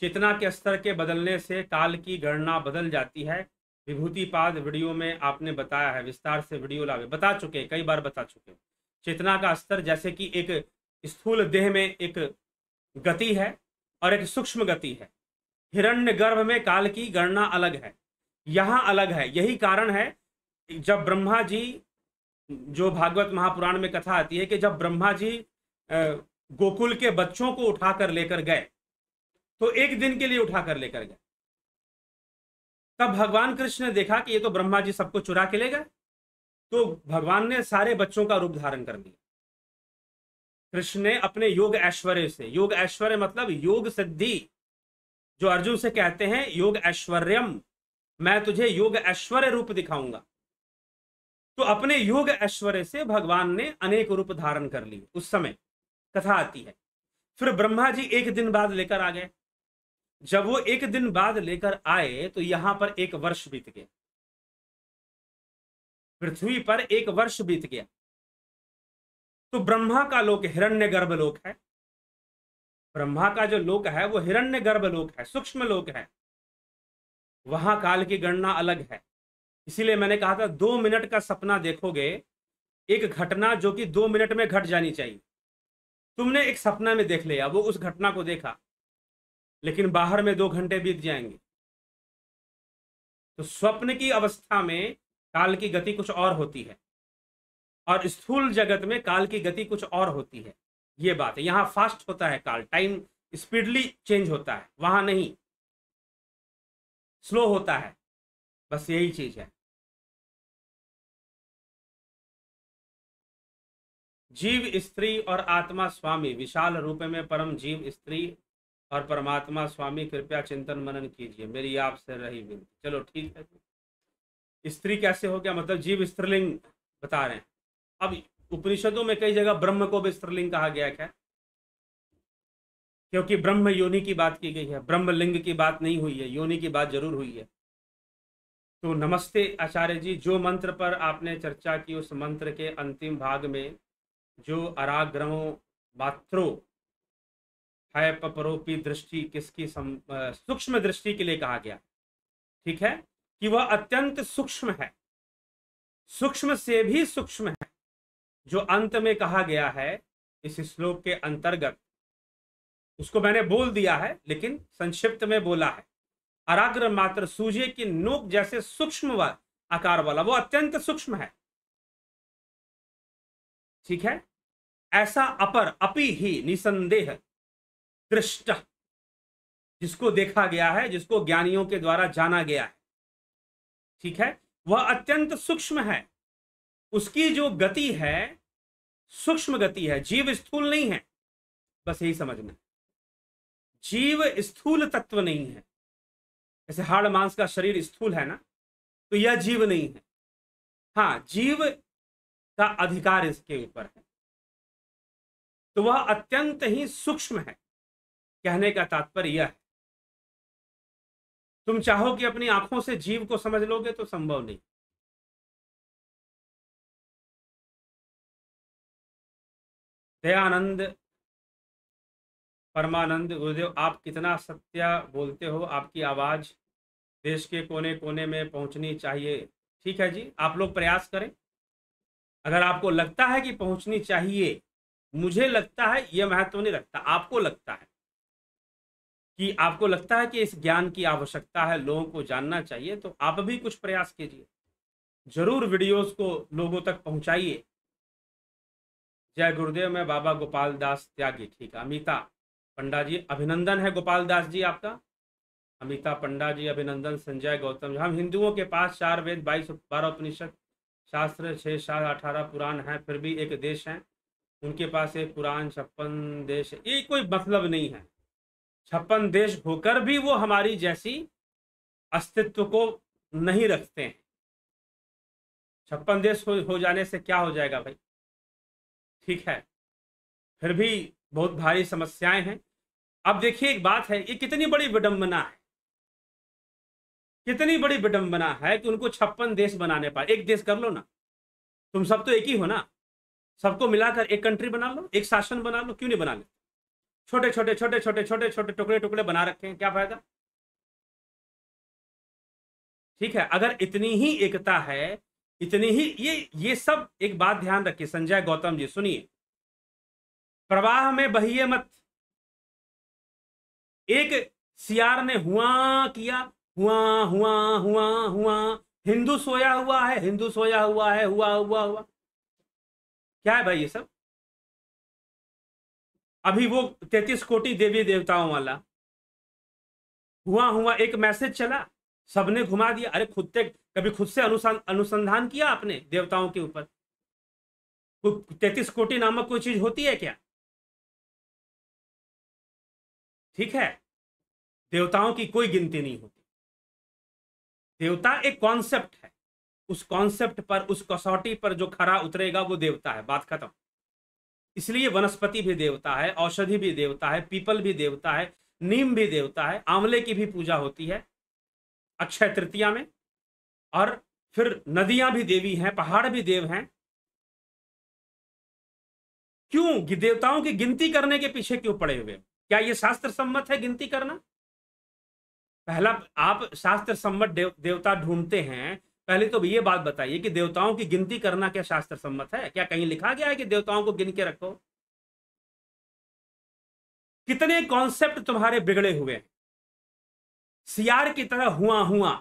[SPEAKER 2] चेतना के स्तर के बदलने से काल की गणना बदल जाती है
[SPEAKER 1] विभूति पाद वीडियो में आपने बताया है विस्तार से वीडियो लावे बता चुके कई बार बता चुके चेतना का स्तर जैसे कि एक स्थूल देह में एक गति है और एक सूक्ष्म गति है हिरण्य गर्भ में काल की गणना अलग है यहाँ अलग है यही कारण है जब ब्रह्मा जी जो भागवत महापुराण में कथा आती है कि जब ब्रह्मा जी गोकुल के बच्चों को उठाकर लेकर गए तो एक दिन के लिए उठाकर लेकर गए तब भगवान कृष्ण ने देखा कि ये तो ब्रह्मा जी सबको चुरा के ले गए तो भगवान ने सारे बच्चों का रूप धारण कर लिया कृष्ण ने अपने योग ऐश्वर्य से योग ऐश्वर्य मतलब योग सिद्धि जो अर्जुन से कहते हैं योग ऐश्वर्यम मैं तुझे योग ऐश्वर्य रूप दिखाऊंगा तो अपने योग ऐश्वर्य से भगवान ने अनेक रूप धारण कर लिए उस समय कथा आती है फिर ब्रह्मा जी एक दिन बाद लेकर आ गए जब वो एक दिन बाद लेकर आए तो यहां पर एक वर्ष बीत गया
[SPEAKER 2] पृथ्वी पर एक वर्ष बीत गया तो ब्रह्मा का लोक हिरण्य गर्भ लोक है ब्रह्मा का जो लोक है
[SPEAKER 1] वो हिरण्य गर्भ लोक है सूक्ष्म लोक है वहां काल की गणना अलग है इसीलिए मैंने कहा था दो मिनट का सपना देखोगे एक घटना जो कि दो मिनट में घट जानी चाहिए तुमने एक सपना में देख लिया वो उस घटना को देखा लेकिन बाहर में दो घंटे बीत जाएंगे तो स्वप्न की अवस्था में काल की गति कुछ और होती है और स्थूल जगत में काल की गति कुछ और होती है ये बात है यहाँ फास्ट होता है काल टाइम स्पीडली
[SPEAKER 2] चेंज होता है वहां नहीं स्लो होता है बस यही चीज़ है जीव स्त्री और आत्मा स्वामी विशाल रूप में परम जीव स्त्री और
[SPEAKER 1] परमात्मा स्वामी कृपया चिंतन मनन कीजिए मेरी आपसे रही विनती चलो ठीक है स्त्री कैसे हो गया मतलब जीव स्त्रीलिंग बता रहे हैं अब उपनिषदों में कई जगह ब्रह्म को भी स्त्रीलिंग कहा गया क्या क्योंकि ब्रह्म योनि की बात की गई है ब्रह्म लिंग की बात नहीं हुई है योनि की बात जरूर हुई है तो नमस्ते आचार्य जी जो मंत्र पर आपने चर्चा की उस मंत्र के अंतिम भाग में जो अराग्रहों मात्रो है पपरोपी दृष्टि किसकी सूक्ष्म दृष्टि के लिए कहा गया ठीक है कि वह अत्यंत सूक्ष्म है सूक्ष्म से भी सूक्ष्म है जो अंत में कहा गया है इस श्लोक के अंतर्गत उसको मैंने बोल दिया है लेकिन संक्षिप्त में बोला है अराग्र मात्र सूर्य की नोक जैसे सूक्ष्म व आकार वाला वो अत्यंत सूक्ष्म है ठीक है ऐसा अपर अपि ही निसंदेह दृष्ट जिसको देखा गया है जिसको ज्ञानियों के द्वारा जाना गया है ठीक है वह अत्यंत सूक्ष्म है उसकी जो गति है सूक्ष्म गति है जीव स्थूल नहीं है बस यही समझ में जीव स्थूल तत्व नहीं है जैसे हाड़ मांस का शरीर स्थूल है ना तो यह जीव नहीं है हाँ जीव का अधिकार इसके ऊपर है
[SPEAKER 2] तो वह अत्यंत ही सूक्ष्म है कहने का तात्पर्य यह है तुम चाहो कि अपनी आंखों से जीव को समझ लोगे तो संभव नहीं दयानंद परमानंद गुरुदेव आप
[SPEAKER 1] कितना सत्य बोलते हो आपकी आवाज़ देश के कोने कोने में पहुंचनी चाहिए ठीक है जी आप लोग प्रयास करें अगर आपको लगता है कि पहुंचनी चाहिए मुझे लगता है यह महत्व नहीं रखता आपको लगता है कि आपको लगता है कि इस ज्ञान की आवश्यकता है लोगों को जानना चाहिए तो आप भी कुछ प्रयास कीजिए जरूर वीडियोस को लोगों तक पहुंचाइए जय गुरुदेव मैं बाबा गोपाल दास त्यागी ठीक अमिता पंडा जी अभिनंदन है गोपाल दास जी आपका अमिता पंडा जी अभिनंदन संजय गौतम हम हिंदुओं के पास चार वेद बाईस बारह उपनिषद शास्त्र छः सात अठारह पुराण हैं फिर भी एक देश हैं उनके पास एक पुराण छप्पन देश ये कोई मतलब नहीं है छप्पन देश होकर भी वो हमारी जैसी अस्तित्व को नहीं रखते हैं छप्पन देश हो, हो जाने से क्या हो जाएगा भाई ठीक है फिर भी बहुत भारी समस्याएं हैं अब देखिए एक बात है ये कितनी बड़ी विडंबना है कितनी बड़ी विडंबना है कि उनको छप्पन देश बनाने पर एक देश कर लो ना तुम सब तो एक ही हो ना सबको मिलाकर एक कंट्री बना लो एक शासन बना लो क्यों नहीं बना लेते छोटे छोटे छोटे छोटे छोटे छोटे टुकड़े टुकड़े बना रखे हैं क्या फायदा ठीक है अगर इतनी ही एकता है इतनी ही ये ये सब एक बात ध्यान रखिए संजय गौतम जी सुनिए प्रवाह में बहिए मत एक सियार ने हुआ किया हुआ हुआ हुआ हुआ हिंदू सोया हुआ है हिंदू सोया हुआ है हुआ हुआ हुआ क्या है भाई ये सब अभी वो तैतीस कोटि देवी देवताओं वाला हुआ हुआ एक मैसेज चला सबने घुमा दिया अरे खुद तक कभी
[SPEAKER 2] खुद से अनुसंधान किया आपने देवताओं के ऊपर तैतीस कोटि नामक कोई चीज होती है क्या ठीक है देवताओं की कोई गिनती नहीं होती देवता एक कॉन्सेप्ट
[SPEAKER 1] है उस कॉन्सेप्ट पर उस कसौटी पर जो खरा उतरेगा वो देवता है बात खत्म इसलिए वनस्पति भी देवता है औषधि भी देवता है पीपल भी देवता है नीम भी देवता है आंवले की भी पूजा होती है अक्षय तृतीया में और फिर नदियां भी देवी हैं पहाड़ भी देव हैं क्यों देवताओं की गिनती करने के पीछे क्यों पड़े हुए क्या ये शास्त्र सम्मत है गिनती करना पहला आप शास्त्र सम्मत देव, देवता ढूंढते हैं पहले तो ये बात बताइए कि देवताओं की गिनती करना क्या शास्त्र सम्मत है क्या कहीं लिखा गया है कि देवताओं
[SPEAKER 2] को गिन के रखो कितने कॉन्सेप्ट तुम्हारे बिगड़े हुए हैं सियार की तरह हुआ हुआ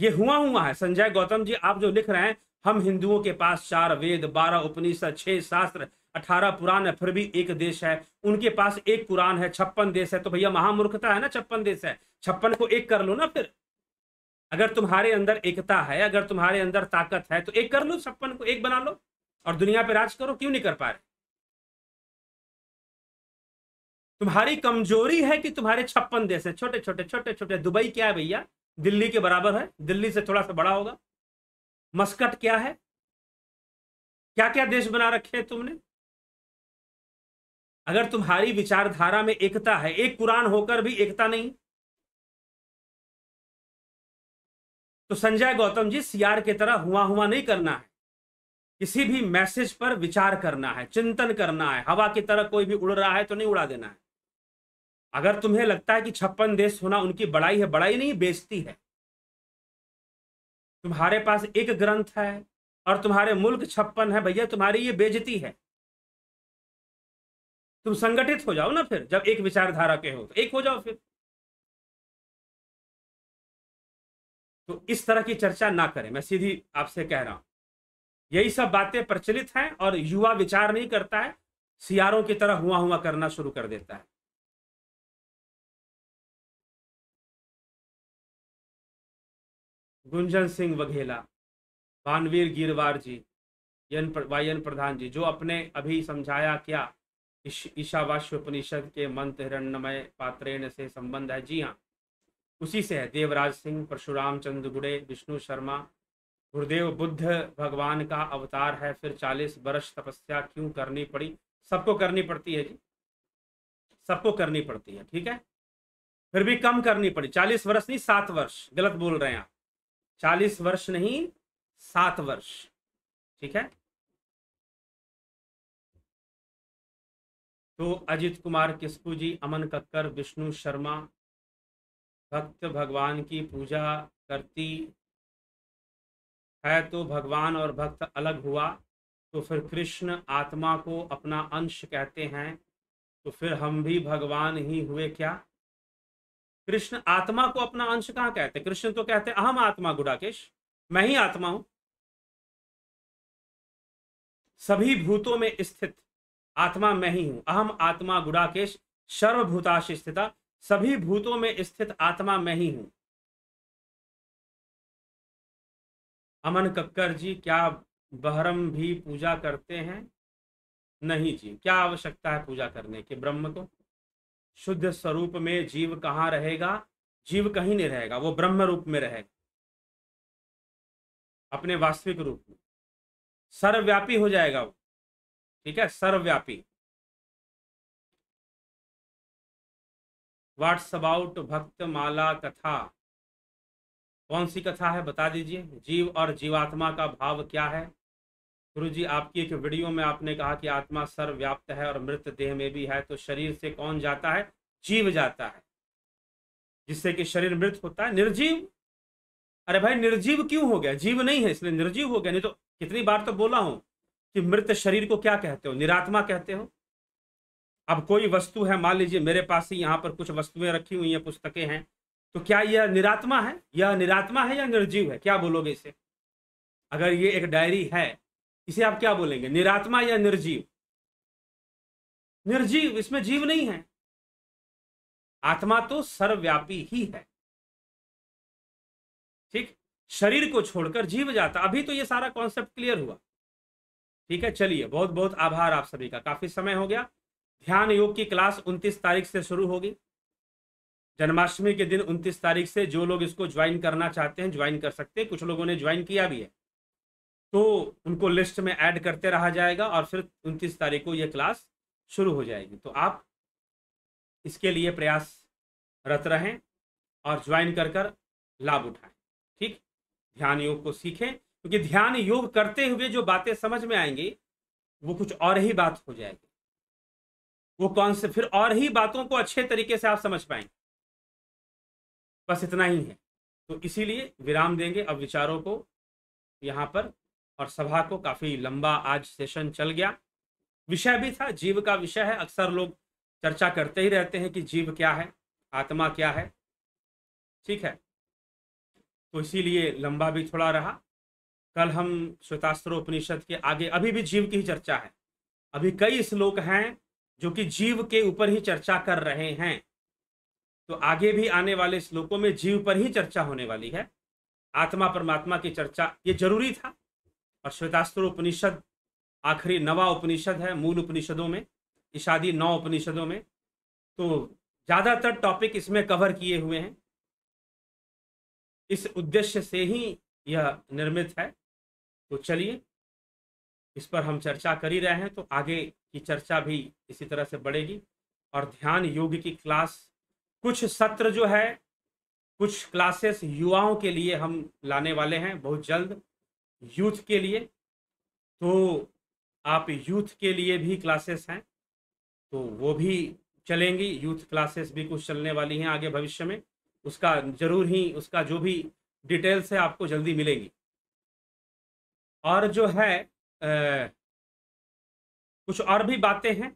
[SPEAKER 2] ये हुआ हुआ है
[SPEAKER 1] संजय गौतम जी आप जो लिख रहे हैं हम हिंदुओं के पास चार वेद बारह उपनिषद छह शास्त्र अठारह पुराण है फिर भी एक देश है उनके पास एक कुरान है छप्पन देश है तो भैया महामूर्खता है ना छप्पन देश है छप्पन को एक कर लो ना फिर अगर तुम्हारे अंदर एकता है अगर तुम्हारे अंदर ताकत है तो एक कर लो छप्पन को एक बना लो और दुनिया पे राज करो क्यों नहीं कर पा रहे तुम्हारी कमजोरी है कि तुम्हारे छप्पन देश है छोटे छोटे छोटे छोटे दुबई क्या है भैया दिल्ली के बराबर है दिल्ली से थोड़ा सा बड़ा होगा मस्कट क्या है क्या क्या देश बना रखे है तुमने
[SPEAKER 2] अगर तुम्हारी विचारधारा में एकता है एक कुरान होकर भी एकता नहीं तो संजय गौतम
[SPEAKER 1] जी सीआर की तरह हुआ हुआ नहीं करना है किसी भी मैसेज पर विचार करना है चिंतन करना है हवा की तरह कोई भी उड़ रहा है तो नहीं उड़ा देना है अगर तुम्हें लगता है कि छप्पन देश होना उनकी बड़ाई है बड़ाई नहीं बेचती है तुम्हारे पास एक ग्रंथ है और तुम्हारे मुल्क छप्पन है भैया तुम्हारी ये बेजती है
[SPEAKER 2] तुम संगठित हो जाओ ना फिर जब एक विचारधारा के हो तो एक हो जाओ फिर तो इस तरह की चर्चा ना
[SPEAKER 1] करें मैं सीधी आपसे कह रहा हूं यही सब बातें प्रचलित हैं और युवा विचार नहीं
[SPEAKER 2] करता है सियारों की तरह हुआ हुआ करना शुरू कर देता है गुंजन सिंह वघेला बानवीर गिरवार जी वाई प्रधान जी जो अपने
[SPEAKER 1] अभी समझाया क्या ईशावास्य उपनिषद के मंत्र हिरण्यमय पात्रेण से संबंध है जी हाँ उसी से है देवराज सिंह परशुराम चंद्र गुड़े विष्णु शर्मा गुरुदेव बुद्ध भगवान का अवतार है फिर चालीस वर्ष तपस्या क्यों करनी पड़ी सबको करनी पड़ती है जी सबको करनी पड़ती है ठीक है फिर भी कम करनी पड़ी चालीस वर्ष नहीं सात वर्ष गलत बोल रहे हैं आप चालीस वर्ष नहीं सात वर्ष ठीक है तो अजित कुमार किस्कू जी अमन कक्कर विष्णु शर्मा भक्त भगवान की पूजा करती है तो भगवान और भक्त अलग हुआ तो फिर कृष्ण आत्मा को अपना अंश कहते हैं तो फिर हम भी भगवान ही हुए क्या कृष्ण आत्मा को अपना अंश कहाँ कहते कृष्ण तो कहते अहम आत्मा गुड़ाकेश मैं ही आत्मा हूं सभी भूतों में स्थित आत्मा मैं ही हूँ अहम आत्मा गुड़ाकेश सर्वभूताश स्थित सभी
[SPEAKER 2] भूतों में स्थित आत्मा मैं ही हूँ अमन कक्कर जी क्या बहरम भी पूजा करते हैं
[SPEAKER 1] नहीं जी क्या आवश्यकता है पूजा करने की ब्रह्म को शुद्ध स्वरूप में जीव
[SPEAKER 2] कहाँ रहेगा जीव कहीं नहीं रहेगा वो ब्रह्म रूप में रहेगा अपने वास्तविक रूप में सर्वव्यापी हो जाएगा वो ठीक है सर्वव्यापी व्हाट्स अबाउट भक्त माला कथा कौन सी कथा है बता दीजिए
[SPEAKER 1] जीव और जीवात्मा का भाव क्या है गुरु जी आपकी एक वीडियो में आपने कहा कि आत्मा सर्वव्याप्त है और मृत देह में भी है तो शरीर से कौन जाता है जीव जाता है जिससे कि शरीर मृत होता है निर्जीव अरे भाई निर्जीव क्यों हो गया जीव नहीं है इसलिए निर्जीव हो गया नहीं तो कितनी बार तो बोला हूं कि मृत शरीर को क्या कहते हो निरात्मा कहते हो अब कोई वस्तु है मान लीजिए मेरे पास ही यहाँ पर कुछ वस्तुएं रखी हुई हैं पुस्तकें हैं तो क्या यह निरात्मा है यह निरात्मा है या निर्जीव है क्या बोलोगे इसे अगर ये एक डायरी है इसे आप क्या बोलेंगे निरात्मा या निर्जीव
[SPEAKER 2] निर्जीव इसमें जीव नहीं है आत्मा तो सर्वव्यापी ही है ठीक शरीर को छोड़कर
[SPEAKER 1] जीव जाता अभी तो ये सारा कॉन्सेप्ट क्लियर हुआ ठीक है चलिए बहुत बहुत आभार आप सभी का काफी समय हो गया ध्यान योग की क्लास 29 तारीख से शुरू होगी जन्माष्टमी के दिन 29 तारीख से जो लोग इसको ज्वाइन करना चाहते हैं ज्वाइन कर सकते हैं कुछ लोगों ने ज्वाइन किया भी है तो उनको लिस्ट में ऐड करते रहा जाएगा और फिर 29 तारीख को ये क्लास शुरू हो जाएगी तो आप इसके लिए प्रयास रत रहें और ज्वाइन कर कर लाभ उठाएं ठीक ध्यान योग को सीखें क्योंकि तो ध्यान योग करते हुए जो बातें समझ में आएंगी वो कुछ और ही बात हो जाएगी वो कौन से फिर और ही बातों को अच्छे तरीके से आप समझ पाएंगे बस इतना ही है तो इसीलिए विराम देंगे अब विचारों को यहाँ पर और सभा को काफ़ी लंबा आज सेशन चल गया विषय भी था जीव का विषय है अक्सर लोग चर्चा करते ही रहते हैं कि जीव क्या है आत्मा क्या है ठीक है तो इसीलिए लंबा भी थोड़ा रहा कल हम श्वेतास्त्र उपनिषद के आगे अभी भी जीव की ही चर्चा है अभी कई श्लोक हैं जो कि जीव के ऊपर ही चर्चा कर रहे हैं तो आगे भी आने वाले श्लोकों में जीव पर ही चर्चा होने वाली है आत्मा परमात्मा की चर्चा ये जरूरी था और श्वेतास्त्र उपनिषद आखिरी नवा उपनिषद है मूल उपनिषदों में इशादी नौ उपनिषदों में तो ज़्यादातर टॉपिक इसमें कवर किए हुए हैं इस उद्देश्य से ही यह निर्मित है तो चलिए इस पर हम चर्चा कर ही रहे हैं तो आगे की चर्चा भी इसी तरह से बढ़ेगी और ध्यान योग की क्लास कुछ सत्र जो है कुछ क्लासेस युवाओं के लिए हम लाने वाले हैं बहुत जल्द यूथ के लिए तो आप यूथ के लिए भी क्लासेस हैं तो वो भी चलेंगी यूथ क्लासेस भी कुछ चलने वाली हैं आगे भविष्य में उसका जरूर ही उसका जो भी डिटेल्स है आपको जल्दी मिलेगी
[SPEAKER 2] और जो है आ, कुछ और भी बातें हैं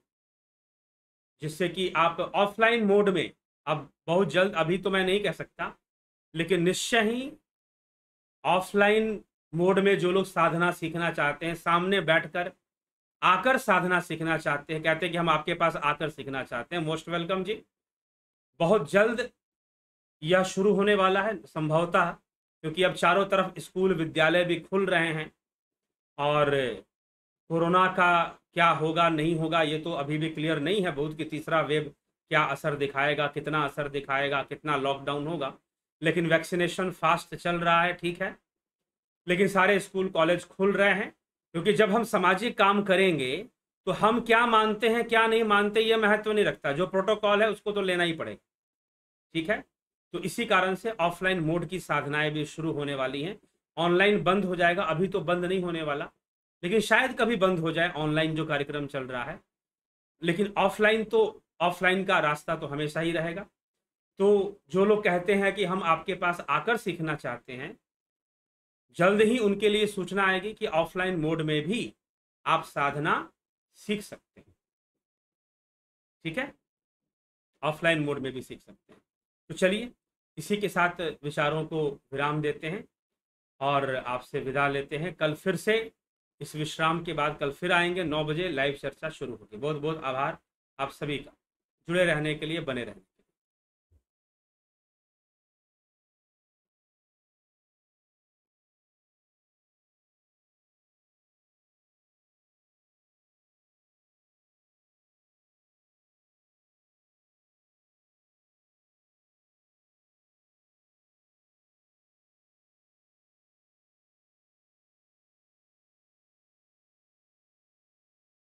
[SPEAKER 2] जिससे कि आप ऑफलाइन मोड में अब
[SPEAKER 1] बहुत जल्द अभी तो मैं नहीं कह सकता लेकिन निश्चय ही ऑफलाइन मोड में जो लोग साधना सीखना चाहते हैं सामने बैठकर आकर साधना सीखना चाहते हैं कहते हैं कि हम आपके पास आकर सीखना चाहते हैं मोस्ट वेलकम जी बहुत जल्द यह शुरू होने वाला है संभवतः क्योंकि अब चारों तरफ स्कूल विद्यालय भी खुल रहे हैं और कोरोना का क्या होगा नहीं होगा ये तो अभी भी क्लियर नहीं है बहुत कि तीसरा वेव क्या असर दिखाएगा कितना असर दिखाएगा कितना लॉकडाउन होगा लेकिन वैक्सीनेशन फास्ट चल रहा है ठीक है लेकिन सारे स्कूल कॉलेज खुल रहे हैं क्योंकि जब हम सामाजिक काम करेंगे तो हम क्या मानते हैं क्या नहीं मानते ये महत्व नहीं रखता जो प्रोटोकॉल है उसको तो लेना ही पड़ेगा ठीक है तो इसी कारण से ऑफलाइन मोड की साधनाएं भी शुरू होने वाली हैं ऑनलाइन बंद हो जाएगा अभी तो बंद नहीं होने वाला लेकिन शायद कभी बंद हो जाए ऑनलाइन जो कार्यक्रम चल रहा है लेकिन ऑफलाइन तो ऑफलाइन का रास्ता तो हमेशा ही रहेगा तो जो लोग कहते हैं कि हम आपके पास आकर सीखना चाहते हैं जल्द ही उनके लिए सूचना आएगी कि ऑफलाइन मोड में भी आप साधना सीख सकते हैं ठीक है ऑफलाइन मोड में भी सीख सकते हैं तो चलिए इसी के साथ विचारों को विराम देते हैं और आपसे विदा लेते हैं कल फिर से इस विश्राम के बाद कल फिर आएंगे नौ बजे लाइव चर्चा
[SPEAKER 2] शुरू होगी बहुत बहुत आभार आप सभी का जुड़े रहने के लिए बने रहने